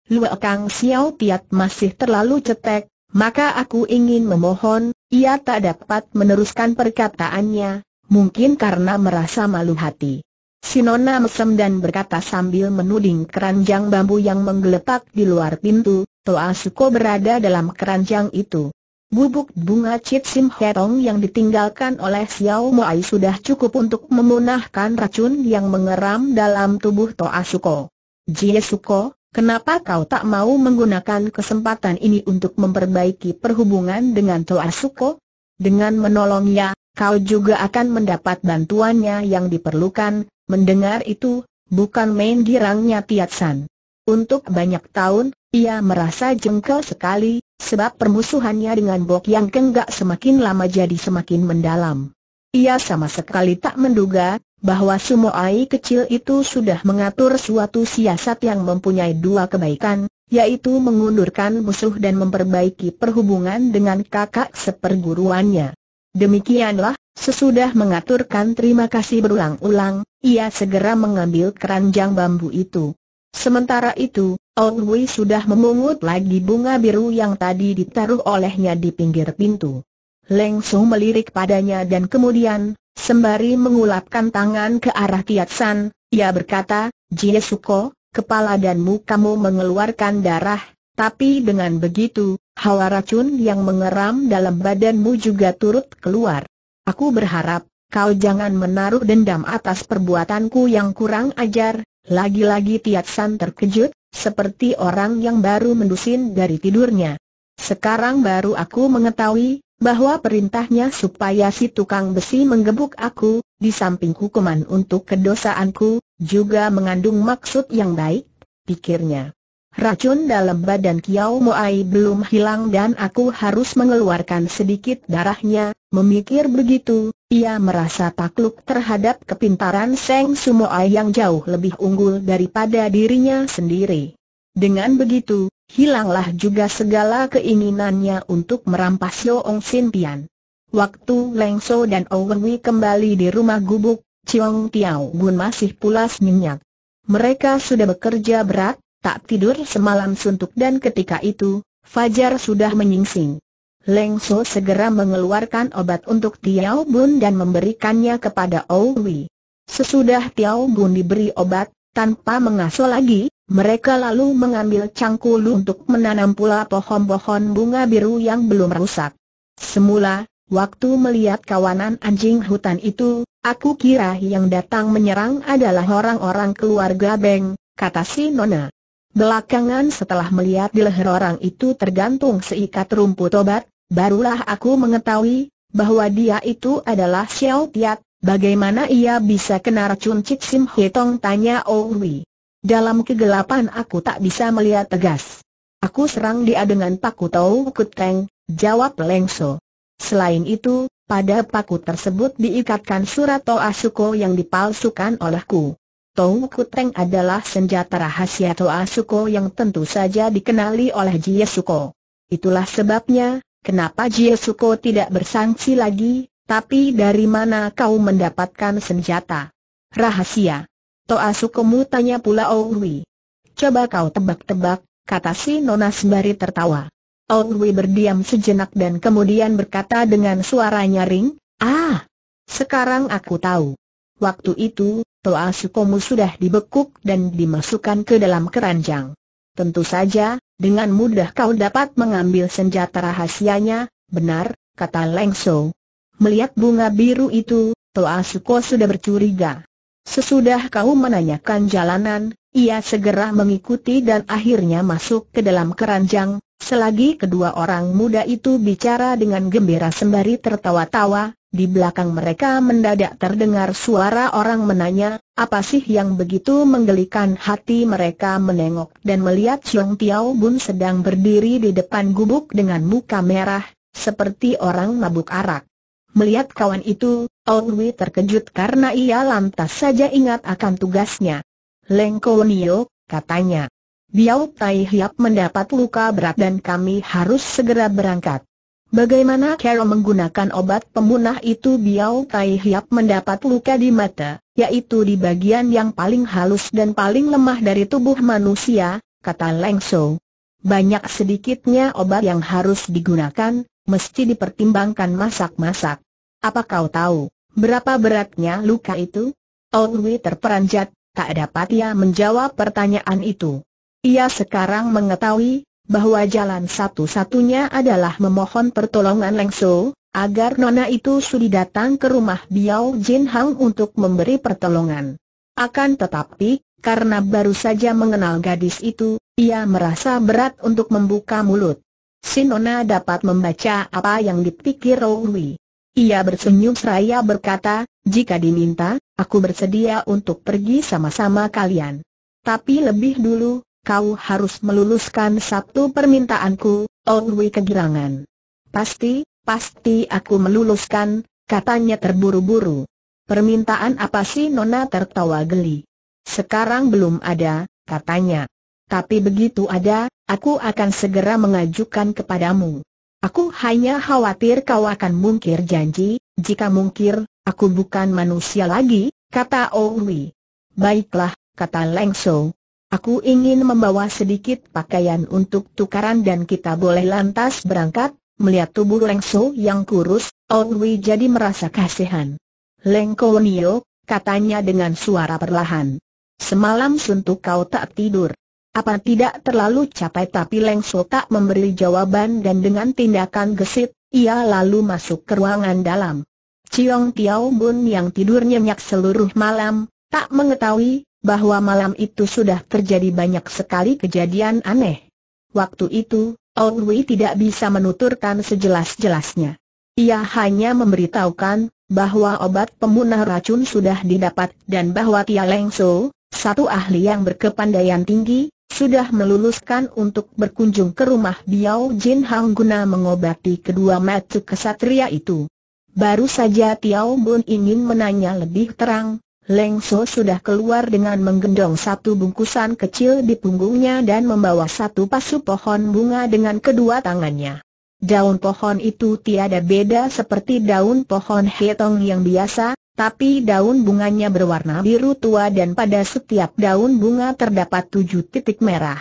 Luakang Xiao Tiat masih terlalu cetek, maka aku ingin memohon, ia tak dapat meneruskan perkataannya, mungkin karena merasa malu hati. Sinona mesem dan berkata sambil menuding keranjang bambu yang menggeletak di luar pintu, Toa Suko berada dalam keranjang itu. Bubuk bunga Chit Sim Herong yang ditinggalkan oleh Xiao Moai sudah cukup untuk memunahkan racun yang mengeram dalam tubuh Toa Suko. Jie Suko, kenapa kau tak mau menggunakan kesempatan ini untuk memperbaiki perhubungan dengan Toa Suko? Dengan menolongnya, kau juga akan mendapat bantuannya yang diperlukan, mendengar itu, bukan main girangnya Tiat San. Untuk banyak tahun, ia merasa jengkel sekali, Sebab permusuhannya dengan Bok Yang Kenggak semakin lama jadi semakin mendalam. Ia sama sekali tak menduga bahwa Sumoai kecil itu sudah mengatur suatu siasat yang mempunyai dua kebaikan, yaitu mengundurkan musuh dan memperbaiki perhubungan dengan kakak seperguruannya. Demikianlah, sesudah mengaturkan terima kasih berulang-ulang, ia segera mengambil keranjang bambu itu. Sementara itu, Ong Wei sudah memungut lagi bunga biru yang tadi ditaruh olehnya di pinggir pintu. Leng Su melirik padanya dan kemudian, sembari mengulapkan tangan ke arah Tiat San, ia berkata, Jie Suko, kepala dan mukamu mengeluarkan darah, tapi dengan begitu, hawa racun yang mengeram dalam badanmu juga turut keluar. Aku berharap, kau jangan menaruh dendam atas perbuatanku yang kurang ajar, lagi-lagi Tiat San terkejut, seperti orang yang baru mendusin dari tidurnya. Sekarang baru aku mengetahui, bahwa perintahnya supaya si tukang besi menggebuk aku, di samping hukuman untuk kedosaanku, juga mengandung maksud yang baik, pikirnya. Racun dalam badan Kiao Moai belum hilang dan aku harus mengeluarkan sedikit darahnya. Memikir begitu, ia merasa takluk terhadap kepintaran Seng Sumoai yang jauh lebih unggul daripada dirinya sendiri. Dengan begitu, hilanglah juga segala keinginannya untuk merampas Yoong Sin Pian. Waktu Leng So dan Owen Wei kembali di rumah gubuk, Chiong Tiao Gun masih pulas nyenyak. Mereka sudah bekerja berat, tak tidur semalam suntuk dan ketika itu, Fajar sudah menyingsing. Leng So segera mengeluarkan obat untuk Tiao Bun dan memberikannya kepada Owi. Sesudah Tiao Bun diberi obat, tanpa mengaso lagi, mereka lalu mengambil cangkul untuk menanam pula pohon-pohon bunga biru yang belum rusak. Semula, waktu melihat kawanan anjing hutan itu, aku kira yang datang menyerang adalah orang-orang keluarga Beng, kata si Nona. Belakangan setelah melihat di leher orang itu tergantung seikat rumput obat, barulah aku mengetahui bahwa dia itu adalah Xiao Tiat, bagaimana ia bisa kena racun Cik Sim Hetong tanya Owi. Dalam kegelapan aku tak bisa melihat tegas. Aku serang dia dengan paku tahu Kuteng, jawab Lengso. Selain itu, pada paku tersebut diikatkan surat Toa Suko yang dipalsukan olehku. Tong Kuteng adalah senjata rahasia Toa Suko yang tentu saja dikenali oleh Jie Suko. Itulah sebabnya, kenapa Jie Suko tidak bersangsi lagi, tapi dari mana kau mendapatkan senjata? Rahasia. Toa Sukomu tanya pula Owi. Coba kau tebak-tebak, kata si Nona sembari tertawa. Owi berdiam sejenak dan kemudian berkata dengan suara nyaring, Ah, sekarang aku tahu. Waktu itu, Toa Sukomu sudah dibekuk dan dimasukkan ke dalam keranjang. Tentu saja, dengan mudah kau dapat mengambil senjata rahasianya, benar, kata Leng So. Melihat bunga biru itu, Toa Suko sudah bercuriga. Sesudah kau menanyakan jalanan, ia segera mengikuti dan akhirnya masuk ke dalam keranjang, selagi kedua orang muda itu bicara dengan gembira sembari tertawa-tawa, di belakang mereka mendadak terdengar suara orang menanya, apa sih yang begitu menggelikan hati mereka menengok dan melihat Xiong Tiao Bun sedang berdiri di depan gubuk dengan muka merah, seperti orang mabuk arak. Melihat kawan itu, Wei terkejut karena ia lantas saja ingat akan tugasnya. Kou Nio, katanya. Biao Tai Hiap mendapat luka berat dan kami harus segera berangkat. Bagaimana Carol menggunakan obat pemunah itu Biao Tai Hiap mendapat luka di mata, yaitu di bagian yang paling halus dan paling lemah dari tubuh manusia, kata Leng So. Banyak sedikitnya obat yang harus digunakan, mesti dipertimbangkan masak-masak. Apa kau tahu, berapa beratnya luka itu? Owi terperanjat, tak dapat ia menjawab pertanyaan itu. Ia sekarang mengetahui, bahwa jalan satu-satunya adalah memohon pertolongan Lengso, agar nona itu sudi datang ke rumah Biao Jin Hang untuk memberi pertolongan. Akan tetapi, karena baru saja mengenal gadis itu, ia merasa berat untuk membuka mulut. Si nona dapat membaca apa yang dipikir Rowi. Ia bersenyum seraya berkata, jika diminta, aku bersedia untuk pergi sama-sama kalian. Tapi lebih dulu, kau harus meluluskan satu permintaanku, Owi kegirangan. Pasti, pasti aku meluluskan, katanya terburu-buru. Permintaan apa sih Nona tertawa geli. Sekarang belum ada, katanya. Tapi begitu ada, aku akan segera mengajukan kepadamu. Aku hanya khawatir kau akan mungkir janji, jika mungkir, aku bukan manusia lagi, kata Owi. Baiklah, kata Lengso, Aku ingin membawa sedikit pakaian untuk tukaran dan kita boleh lantas berangkat, melihat tubuh Leng So yang kurus, Ong Wei jadi merasa kasihan. Leng Nio, katanya dengan suara perlahan. Semalam suntuk kau tak tidur. Apa tidak terlalu capek tapi Leng So tak memberi jawaban dan dengan tindakan gesit, ia lalu masuk ke ruangan dalam. Ciong Tiao Bun yang tidur nyenyak seluruh malam, tak mengetahui bahwa malam itu sudah terjadi banyak sekali kejadian aneh. Waktu itu, Owi tidak bisa menuturkan sejelas-jelasnya. Ia hanya memberitahukan bahwa obat pemunah racun sudah didapat dan bahwa Tia Leng So, satu ahli yang berkepandaian tinggi, sudah meluluskan untuk berkunjung ke rumah Biao Jin Hang guna mengobati kedua matu kesatria itu. Baru saja Tiao Bun ingin menanya lebih terang, Leng So sudah keluar dengan menggendong satu bungkusan kecil di punggungnya dan membawa satu pasu pohon bunga dengan kedua tangannya. Daun pohon itu tiada beda seperti daun pohon hetong yang biasa, tapi daun bunganya berwarna biru tua dan pada setiap daun bunga terdapat tujuh titik merah.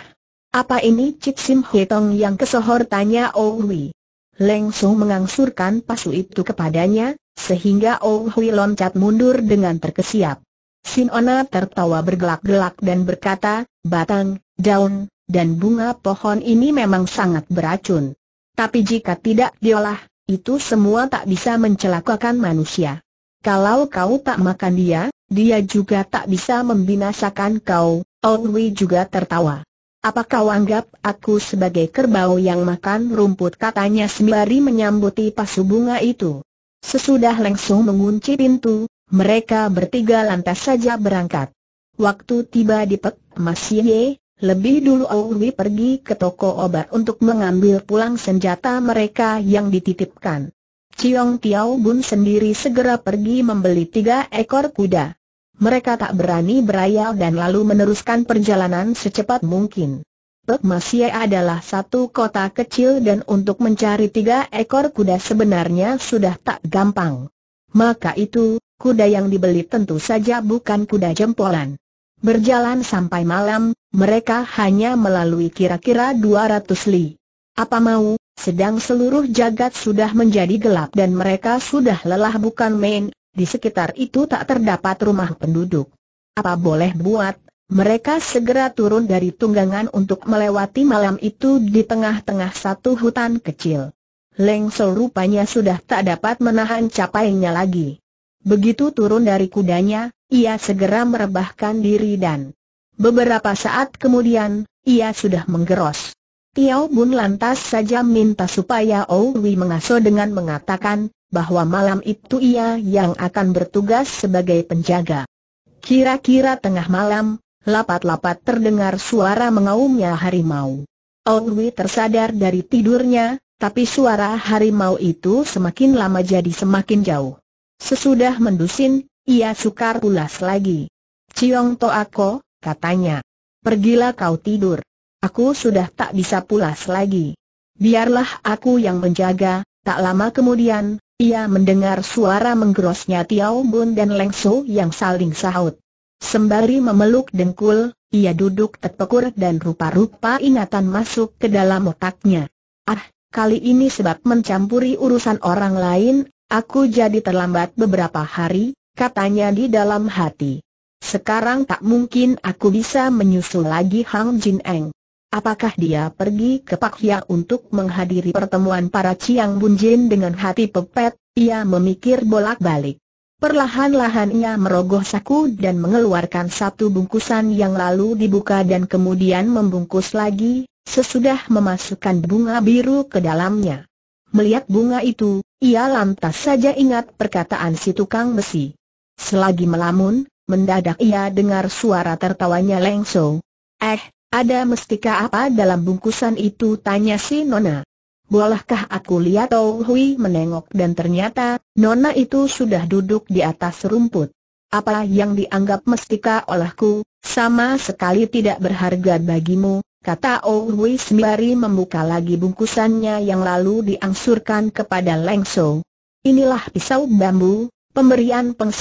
Apa ini Cik Sim Hetong yang kesohor tanya Owi? Oh Leng Sung mengangsurkan pasu itu kepadanya, sehingga Ong oh Hui loncat mundur dengan terkesiap. Sinona tertawa bergelak-gelak dan berkata, batang, daun, dan bunga pohon ini memang sangat beracun. Tapi jika tidak diolah, itu semua tak bisa mencelakakan manusia. Kalau kau tak makan dia, dia juga tak bisa membinasakan kau. Ong oh Hui juga tertawa. Apakah kau anggap aku sebagai kerbau yang makan rumput katanya sembari menyambuti pasu bunga itu. Sesudah langsung mengunci pintu, mereka bertiga lantas saja berangkat. Waktu tiba di Pek Mas Ye, lebih dulu Owi pergi ke toko obat untuk mengambil pulang senjata mereka yang dititipkan. Ciong Tiao Bun sendiri segera pergi membeli tiga ekor kuda mereka tak berani berayal dan lalu meneruskan perjalanan secepat mungkin. Pek Masia adalah satu kota kecil dan untuk mencari tiga ekor kuda sebenarnya sudah tak gampang. Maka itu, kuda yang dibeli tentu saja bukan kuda jempolan. Berjalan sampai malam, mereka hanya melalui kira-kira 200 li. Apa mau, sedang seluruh jagat sudah menjadi gelap dan mereka sudah lelah bukan main, di sekitar itu tak terdapat rumah penduduk. Apa boleh buat, mereka segera turun dari tunggangan untuk melewati malam itu di tengah-tengah satu hutan kecil. Leng rupanya sudah tak dapat menahan capainya lagi. Begitu turun dari kudanya, ia segera merebahkan diri dan beberapa saat kemudian, ia sudah menggeros. Tiao Bun lantas saja minta supaya Ouwi mengasuh dengan mengatakan, bahwa malam itu ia yang akan bertugas sebagai penjaga. Kira-kira tengah malam, lapat-lapat terdengar suara mengaumnya harimau. Owi tersadar dari tidurnya, tapi suara harimau itu semakin lama jadi semakin jauh. Sesudah mendusin, ia sukar pulas lagi. Ciong aku, katanya. Pergilah kau tidur. Aku sudah tak bisa pulas lagi. Biarlah aku yang menjaga, tak lama kemudian, ia mendengar suara menggerosnya Tiao Bun dan Leng Su yang saling sahut. Sembari memeluk dengkul, ia duduk terpekur dan rupa-rupa ingatan masuk ke dalam otaknya. Ah, kali ini sebab mencampuri urusan orang lain, aku jadi terlambat beberapa hari, katanya di dalam hati. Sekarang tak mungkin aku bisa menyusul lagi Hang Jin Eng. Apakah dia pergi ke Pak Hia untuk menghadiri pertemuan para Ciang Bunjin dengan hati pepet? Ia memikir bolak-balik. Perlahan-lahan ia merogoh saku dan mengeluarkan satu bungkusan yang lalu dibuka dan kemudian membungkus lagi, sesudah memasukkan bunga biru ke dalamnya. Melihat bunga itu, ia lantas saja ingat perkataan si tukang besi. Selagi melamun, mendadak ia dengar suara tertawanya Leng So. Eh, ada mestika apa dalam bungkusan itu tanya si Nona. Bolehkah aku lihat Tau oh, Hui menengok dan ternyata, Nona itu sudah duduk di atas rumput. Apa yang dianggap mestika olehku, sama sekali tidak berharga bagimu, kata Oh Hui sembari membuka lagi bungkusannya yang lalu diangsurkan kepada Leng So. Inilah pisau bambu, pemberian Peng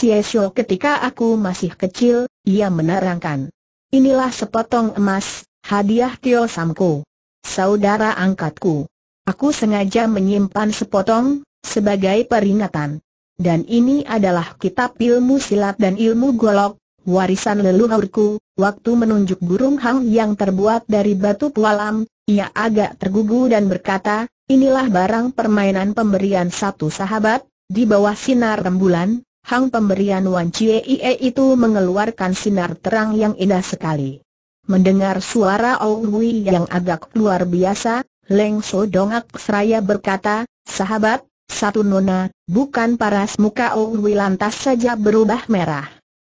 ketika aku masih kecil, ia menerangkan. Inilah sepotong emas, hadiah Tio Samko. Saudara angkatku. Aku sengaja menyimpan sepotong, sebagai peringatan. Dan ini adalah kitab ilmu silat dan ilmu golok, warisan leluhurku, waktu menunjuk burung hang yang terbuat dari batu pualam, ia agak tergugu dan berkata, inilah barang permainan pemberian satu sahabat, di bawah sinar rembulan, Hang pemberian Wan Chie itu mengeluarkan sinar terang yang indah sekali. Mendengar suara Ong Hui yang agak luar biasa, Leng So Dongak seraya berkata, sahabat, satu nona, bukan paras muka Ong Hui lantas saja berubah merah.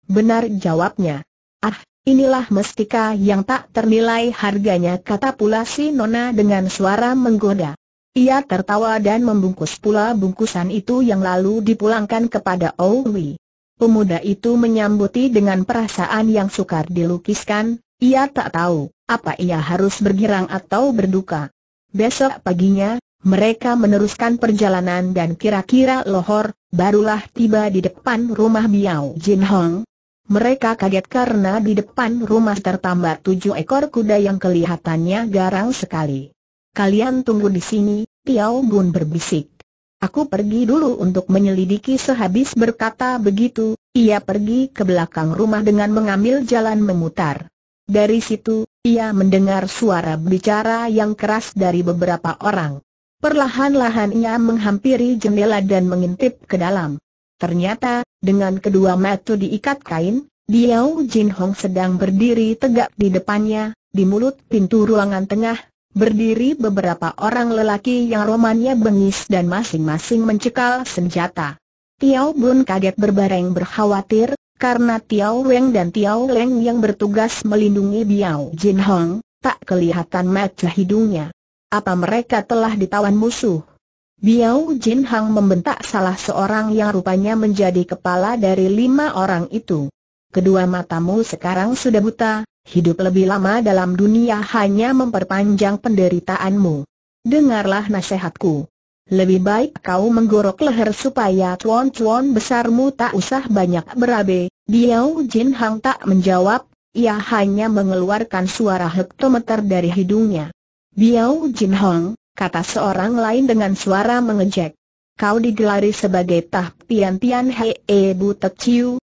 Benar jawabnya. Ah, inilah mestika yang tak ternilai harganya kata pula si nona dengan suara menggoda. Ia tertawa dan membungkus pula bungkusan itu yang lalu dipulangkan kepada Owi. Pemuda itu menyambuti dengan perasaan yang sukar dilukiskan, ia tak tahu apa ia harus bergirang atau berduka. Besok paginya, mereka meneruskan perjalanan dan kira-kira lohor, barulah tiba di depan rumah Biao Jin Hong. Mereka kaget karena di depan rumah tertambat tujuh ekor kuda yang kelihatannya garang sekali. Kalian tunggu di sini, Piao Bun berbisik. Aku pergi dulu untuk menyelidiki sehabis berkata begitu, ia pergi ke belakang rumah dengan mengambil jalan memutar. Dari situ, ia mendengar suara bicara yang keras dari beberapa orang. Perlahan-lahan ia menghampiri jendela dan mengintip ke dalam. Ternyata, dengan kedua mata diikat kain, Diao Jin Hong sedang berdiri tegak di depannya, di mulut pintu ruangan tengah, Berdiri beberapa orang lelaki yang romannya bengis dan masing-masing mencekal senjata. Tiao Bun kaget berbareng berkhawatir, karena Tiao Weng dan Tiao Leng yang bertugas melindungi Biao Jin Hong, tak kelihatan mata hidungnya. Apa mereka telah ditawan musuh? Biao Jin Hong membentak salah seorang yang rupanya menjadi kepala dari lima orang itu. Kedua matamu sekarang sudah buta, Hidup lebih lama dalam dunia hanya memperpanjang penderitaanmu. Dengarlah nasihatku. Lebih baik kau menggorok leher supaya cuan-cuan besarmu tak usah banyak berabe. Biao Jin Hang tak menjawab, ia hanya mengeluarkan suara hektometer dari hidungnya. Biao Jin Hong, kata seorang lain dengan suara mengejek. Kau digelari sebagai Tah Tian Tian Hei Bu Tek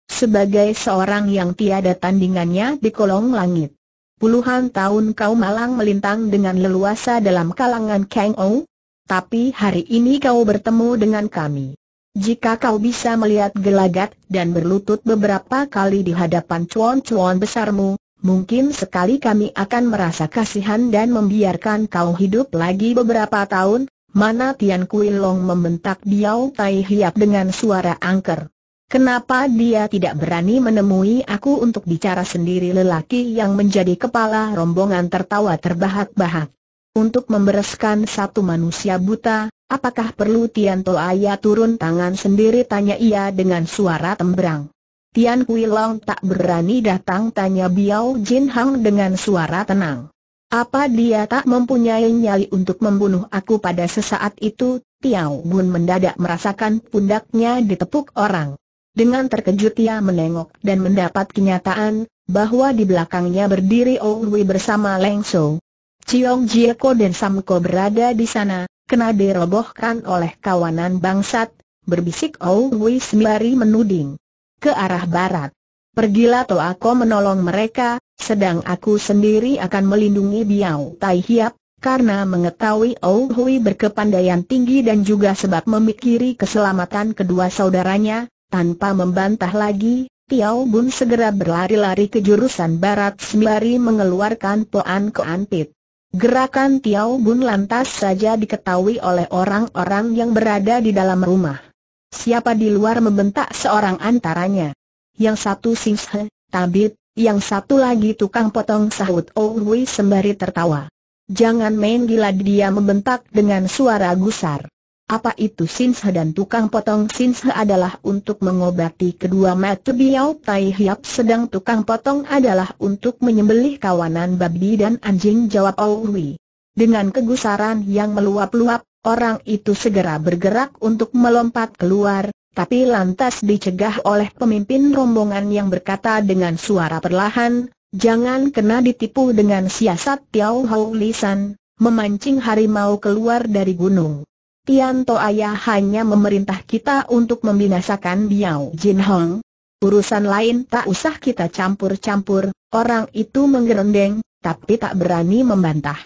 sebagai seorang yang tiada tandingannya di kolong langit. Puluhan tahun kau malang melintang dengan leluasa dalam kalangan Kang Ou, tapi hari ini kau bertemu dengan kami. Jika kau bisa melihat gelagat dan berlutut beberapa kali di hadapan cuan-cuan besarmu, mungkin sekali kami akan merasa kasihan dan membiarkan kau hidup lagi beberapa tahun, mana Tian Kui Long membentak Biao Tai Hiap dengan suara angker. Kenapa dia tidak berani menemui aku untuk bicara sendiri lelaki yang menjadi kepala rombongan tertawa terbahak-bahak. Untuk membereskan satu manusia buta, apakah perlu Tian Aya turun tangan sendiri tanya ia dengan suara temberang. Tian Kui Long tak berani datang tanya Biao Jin Hang dengan suara tenang. Apa dia tak mempunyai nyali untuk membunuh aku pada sesaat itu? Tiao Bun mendadak merasakan pundaknya ditepuk orang. Dengan terkejut ia menengok dan mendapat kenyataan, bahwa di belakangnya berdiri Old Wei bersama Leng Shou. Chiong Jieko dan Samko berada di sana, kena dirobohkan oleh kawanan bangsat, berbisik Old Wei sembari menuding. Ke arah barat. Pergilah toh aku menolong mereka, sedang aku sendiri akan melindungi Biao Tai Hiap, karena mengetahui Ou Hui berkepandaian tinggi dan juga sebab memikiri keselamatan kedua saudaranya, tanpa membantah lagi, Tiao Bun segera berlari-lari ke jurusan barat sembari mengeluarkan Poan keantit. antit. Gerakan Tiao Bun lantas saja diketahui oleh orang-orang yang berada di dalam rumah. Siapa di luar membentak seorang antaranya. Yang satu Singshe, Tabit, yang satu lagi tukang potong sahut Owi sembari tertawa. Jangan main gila dia membentak dengan suara gusar. Apa itu sinshe dan tukang potong Sinshe adalah untuk mengobati kedua mata Biao Tai Hiap sedang tukang potong adalah untuk menyembelih kawanan babi dan anjing jawab Owi. Dengan kegusaran yang meluap-luap, orang itu segera bergerak untuk melompat keluar, tapi lantas dicegah oleh pemimpin rombongan yang berkata dengan suara perlahan, Jangan kena ditipu dengan siasat Tiao Hou Lisan, memancing harimau keluar dari gunung. Yanto Ayah hanya memerintah kita untuk membinasakan Biao Jin Hong. Urusan lain tak usah kita campur-campur, orang itu menggerendeng, tapi tak berani membantah.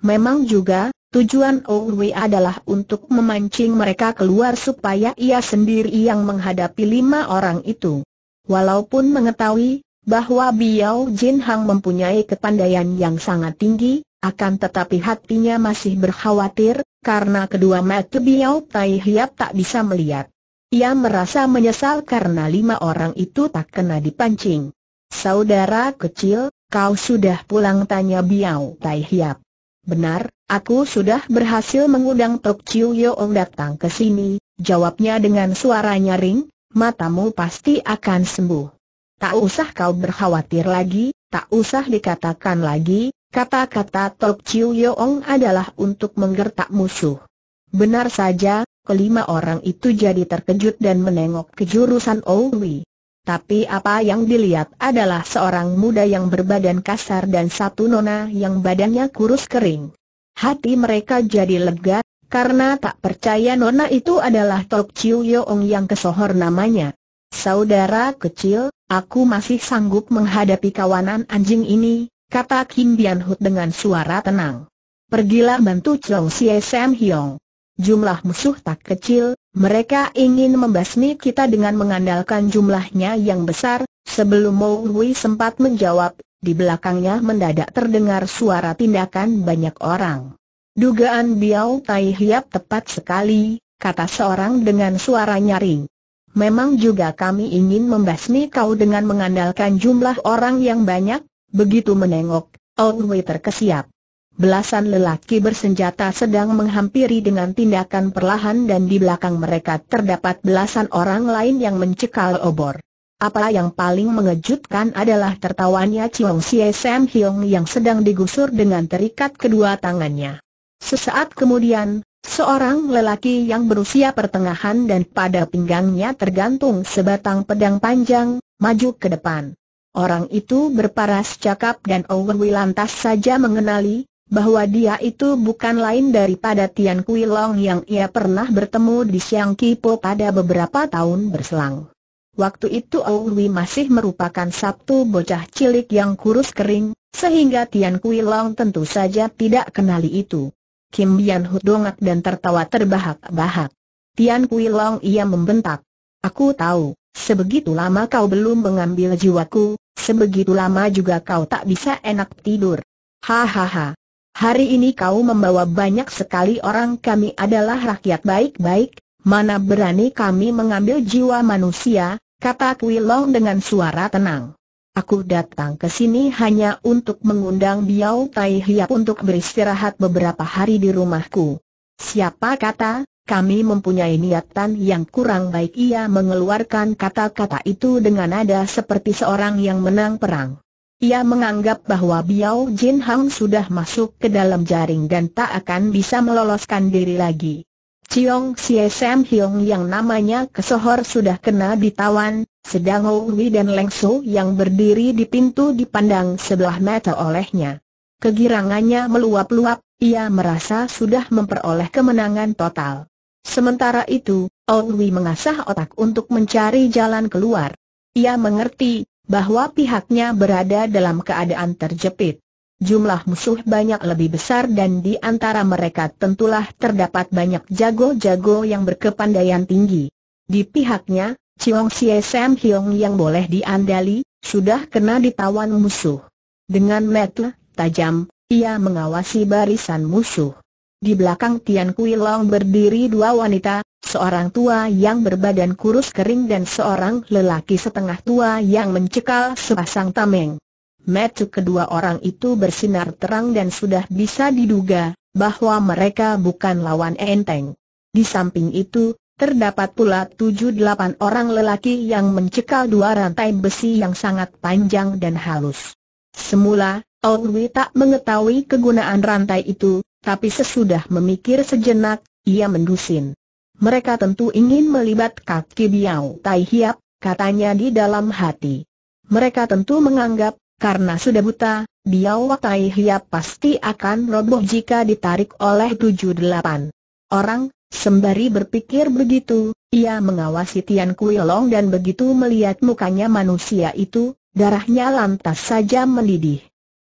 Memang juga, tujuan Owe adalah untuk memancing mereka keluar supaya ia sendiri yang menghadapi lima orang itu. Walaupun mengetahui bahwa Biao Jin Hang mempunyai kepandaian yang sangat tinggi, akan tetapi hatinya masih berkhawatir, karena kedua mata Biao Tai Hiap tak bisa melihat. Ia merasa menyesal karena lima orang itu tak kena dipancing. Saudara kecil, kau sudah pulang tanya Biao Tai Hiap. Benar, aku sudah berhasil mengundang Tok Chiu Yeong datang ke sini, jawabnya dengan suara nyaring, matamu pasti akan sembuh. Tak usah kau berkhawatir lagi, tak usah dikatakan lagi, Kata-kata Tok Chiu Yeong adalah untuk menggertak musuh. Benar saja, kelima orang itu jadi terkejut dan menengok ke jurusan Owi. Tapi apa yang dilihat adalah seorang muda yang berbadan kasar dan satu nona yang badannya kurus kering. Hati mereka jadi lega, karena tak percaya nona itu adalah Tok Chiu Yeong yang kesohor namanya. Saudara kecil, aku masih sanggup menghadapi kawanan anjing ini, kata Kim Bian Hut dengan suara tenang. Pergilah bantu Chong Sie Sam Hiong. Jumlah musuh tak kecil, mereka ingin membasmi kita dengan mengandalkan jumlahnya yang besar, sebelum Mo Hui sempat menjawab, di belakangnya mendadak terdengar suara tindakan banyak orang. Dugaan Biao Tai Hiap tepat sekali, kata seorang dengan suara nyaring. Memang juga kami ingin membasmi kau dengan mengandalkan jumlah orang yang banyak, Begitu menengok, Wei terkesiap. Belasan lelaki bersenjata sedang menghampiri dengan tindakan perlahan dan di belakang mereka terdapat belasan orang lain yang mencekal obor. Apa yang paling mengejutkan adalah tertawanya Chiong Xie Sam Hiong yang sedang digusur dengan terikat kedua tangannya. Sesaat kemudian, Seorang lelaki yang berusia pertengahan dan pada pinggangnya tergantung sebatang pedang panjang, maju ke depan. Orang itu berparas cakap dan Owen Wei lantas saja mengenali, bahwa dia itu bukan lain daripada Tian Kui Long yang ia pernah bertemu di Siang Kipo pada beberapa tahun berselang. Waktu itu Owen Wei masih merupakan sabtu bocah cilik yang kurus kering, sehingga Tian Kui Long tentu saja tidak kenali itu. Kim Bian Hu dongak dan tertawa terbahak-bahak. Tian Kui Long ia membentak. Aku tahu, sebegitu lama kau belum mengambil jiwaku, sebegitu lama juga kau tak bisa enak tidur. Hahaha. Hari ini kau membawa banyak sekali orang kami adalah rakyat baik-baik, mana berani kami mengambil jiwa manusia, kata Kuilong dengan suara tenang. Aku datang ke sini hanya untuk mengundang Biao Tai Hiap untuk beristirahat beberapa hari di rumahku. Siapa kata, kami mempunyai niatan yang kurang baik ia mengeluarkan kata-kata itu dengan nada seperti seorang yang menang perang. Ia menganggap bahwa Biao Jin Hang sudah masuk ke dalam jaring dan tak akan bisa meloloskan diri lagi. Chiong CSM Sam yang namanya kesohor sudah kena ditawan, sedang Wei dan Leng Su yang berdiri di pintu dipandang sebelah mata olehnya. Kegirangannya meluap-luap, ia merasa sudah memperoleh kemenangan total. Sementara itu, Wi mengasah otak untuk mencari jalan keluar. Ia mengerti bahwa pihaknya berada dalam keadaan terjepit. Jumlah musuh banyak lebih besar dan di antara mereka tentulah terdapat banyak jago-jago yang berkepandaian tinggi. Di pihaknya, Chiong Sie Sam Hiong yang boleh diandali, sudah kena ditawan musuh. Dengan metel, tajam, ia mengawasi barisan musuh. Di belakang Tian Kui Long berdiri dua wanita, seorang tua yang berbadan kurus kering dan seorang lelaki setengah tua yang mencekal sepasang tameng. Metu kedua orang itu bersinar terang dan sudah bisa diduga bahwa mereka bukan lawan enteng. Di samping itu, terdapat pula tujuh delapan orang lelaki yang mencekal dua rantai besi yang sangat panjang dan halus. Semula, Ong Wei tak mengetahui kegunaan rantai itu, tapi sesudah memikir sejenak, ia mendusin. Mereka tentu ingin melibat kaki Biao Tai Hiap, katanya di dalam hati. Mereka tentu menganggap, karena sudah buta, Biao Tai Hiap pasti akan roboh jika ditarik oleh tujuh delapan orang. Sembari berpikir begitu, ia mengawasi Tian Kui Long dan begitu melihat mukanya manusia itu, darahnya lantas saja mendidih.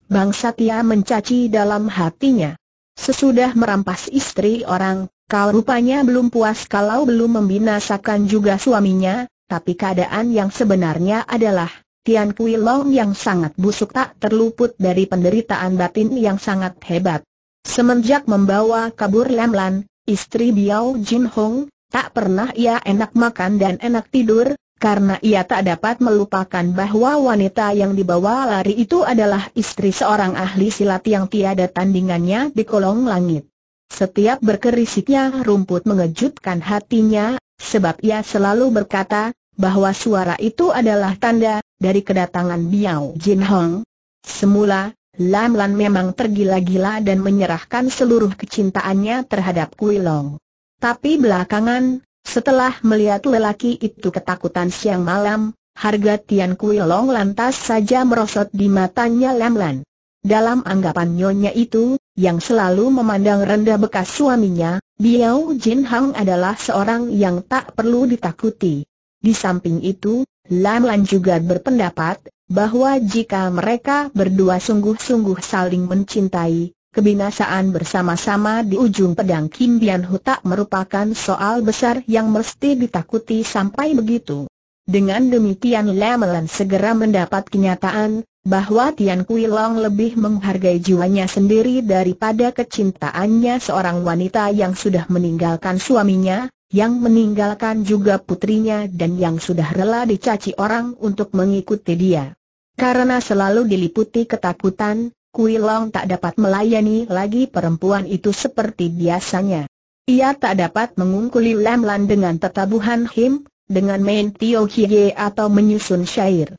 Bangsa Tia mencaci dalam hatinya. Sesudah merampas istri orang, kau rupanya belum puas kalau belum membinasakan juga suaminya, tapi keadaan yang sebenarnya adalah Tian Kui Long yang sangat busuk tak terluput dari penderitaan batin yang sangat hebat. Semenjak membawa kabur Lam Lan, istri Biao Jin Hong, tak pernah ia enak makan dan enak tidur, karena ia tak dapat melupakan bahwa wanita yang dibawa lari itu adalah istri seorang ahli silat yang tiada tandingannya di kolong langit. Setiap berkerisiknya rumput mengejutkan hatinya, sebab ia selalu berkata, bahwa suara itu adalah tanda, dari kedatangan Biao Jin Hong. Semula, Lam Lan memang tergila-gila dan menyerahkan seluruh kecintaannya terhadap Kui Long. Tapi belakangan, setelah melihat lelaki itu ketakutan siang malam, harga Tian Kui Long lantas saja merosot di matanya Lam Lan. Dalam anggapan nyonya itu, yang selalu memandang rendah bekas suaminya, Biao Jin Hang adalah seorang yang tak perlu ditakuti. Di samping itu, Lam Lan juga berpendapat bahwa jika mereka berdua sungguh-sungguh saling mencintai, Kebinasaan bersama-sama di ujung pedang Kim Bian Hu tak merupakan soal besar yang mesti ditakuti sampai begitu. Dengan demikian Lemelan segera mendapat kenyataan, bahwa Tian Kui Long lebih menghargai jiwanya sendiri daripada kecintaannya seorang wanita yang sudah meninggalkan suaminya, yang meninggalkan juga putrinya dan yang sudah rela dicaci orang untuk mengikuti dia. Karena selalu diliputi ketakutan, Kui Long tak dapat melayani lagi perempuan itu seperti biasanya. Ia tak dapat mengungkuli Lam Lan dengan tetabuhan Him, dengan main Tio Hiye atau menyusun syair.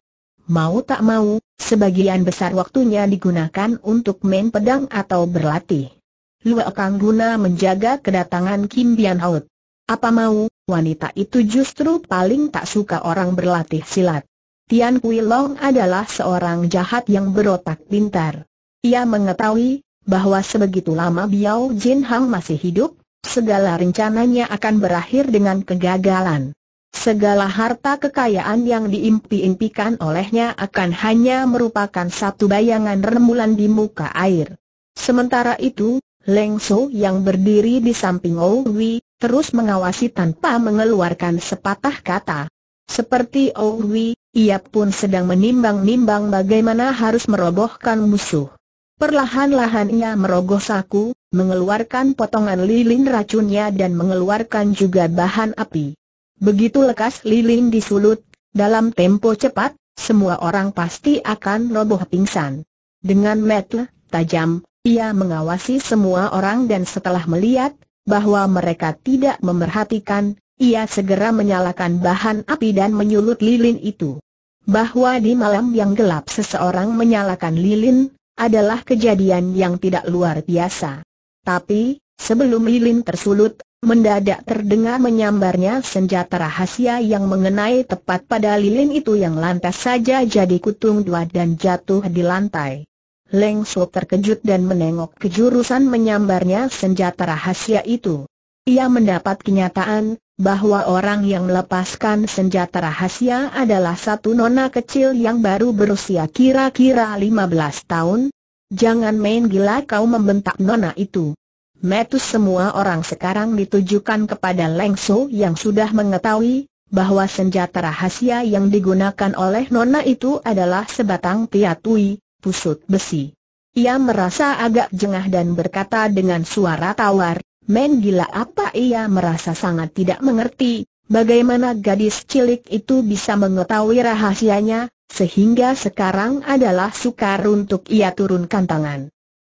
Mau tak mau, sebagian besar waktunya digunakan untuk main pedang atau berlatih. Lua Kang guna menjaga kedatangan Kim Bian Haut. Apa mau, wanita itu justru paling tak suka orang berlatih silat. Tian Kui Long adalah seorang jahat yang berotak pintar. Ia mengetahui bahwa sebegitu lama Biao Jin Hang masih hidup, segala rencananya akan berakhir dengan kegagalan. Segala harta kekayaan yang diimpi-impikan olehnya akan hanya merupakan satu bayangan rembulan di muka air. Sementara itu, Leng So yang berdiri di samping Owi, terus mengawasi tanpa mengeluarkan sepatah kata. Seperti Owi, ia pun sedang menimbang-nimbang bagaimana harus merobohkan musuh. Perlahan-lahan ia merogoh saku, mengeluarkan potongan lilin racunnya dan mengeluarkan juga bahan api. Begitu lekas lilin disulut, dalam tempo cepat, semua orang pasti akan roboh pingsan. Dengan metel, tajam, ia mengawasi semua orang dan setelah melihat bahwa mereka tidak memerhatikan, ia segera menyalakan bahan api dan menyulut lilin itu. Bahwa di malam yang gelap seseorang menyalakan lilin, adalah kejadian yang tidak luar biasa. Tapi, sebelum lilin tersulut, mendadak terdengar menyambarnya senjata rahasia yang mengenai tepat pada lilin itu yang lantas saja jadi kutung dua dan jatuh di lantai. Leng terkejut dan menengok kejurusan menyambarnya senjata rahasia itu. Ia mendapat kenyataan, bahwa orang yang melepaskan senjata rahasia adalah satu nona kecil yang baru berusia kira-kira 15 tahun? Jangan main gila kau membentak nona itu. Metus semua orang sekarang ditujukan kepada Lengso yang sudah mengetahui bahwa senjata rahasia yang digunakan oleh nona itu adalah sebatang piatui, pusut besi. Ia merasa agak jengah dan berkata dengan suara tawar, Men gila apa ia merasa sangat tidak mengerti, bagaimana gadis cilik itu bisa mengetahui rahasianya, sehingga sekarang adalah sukar untuk ia turunkan tangan.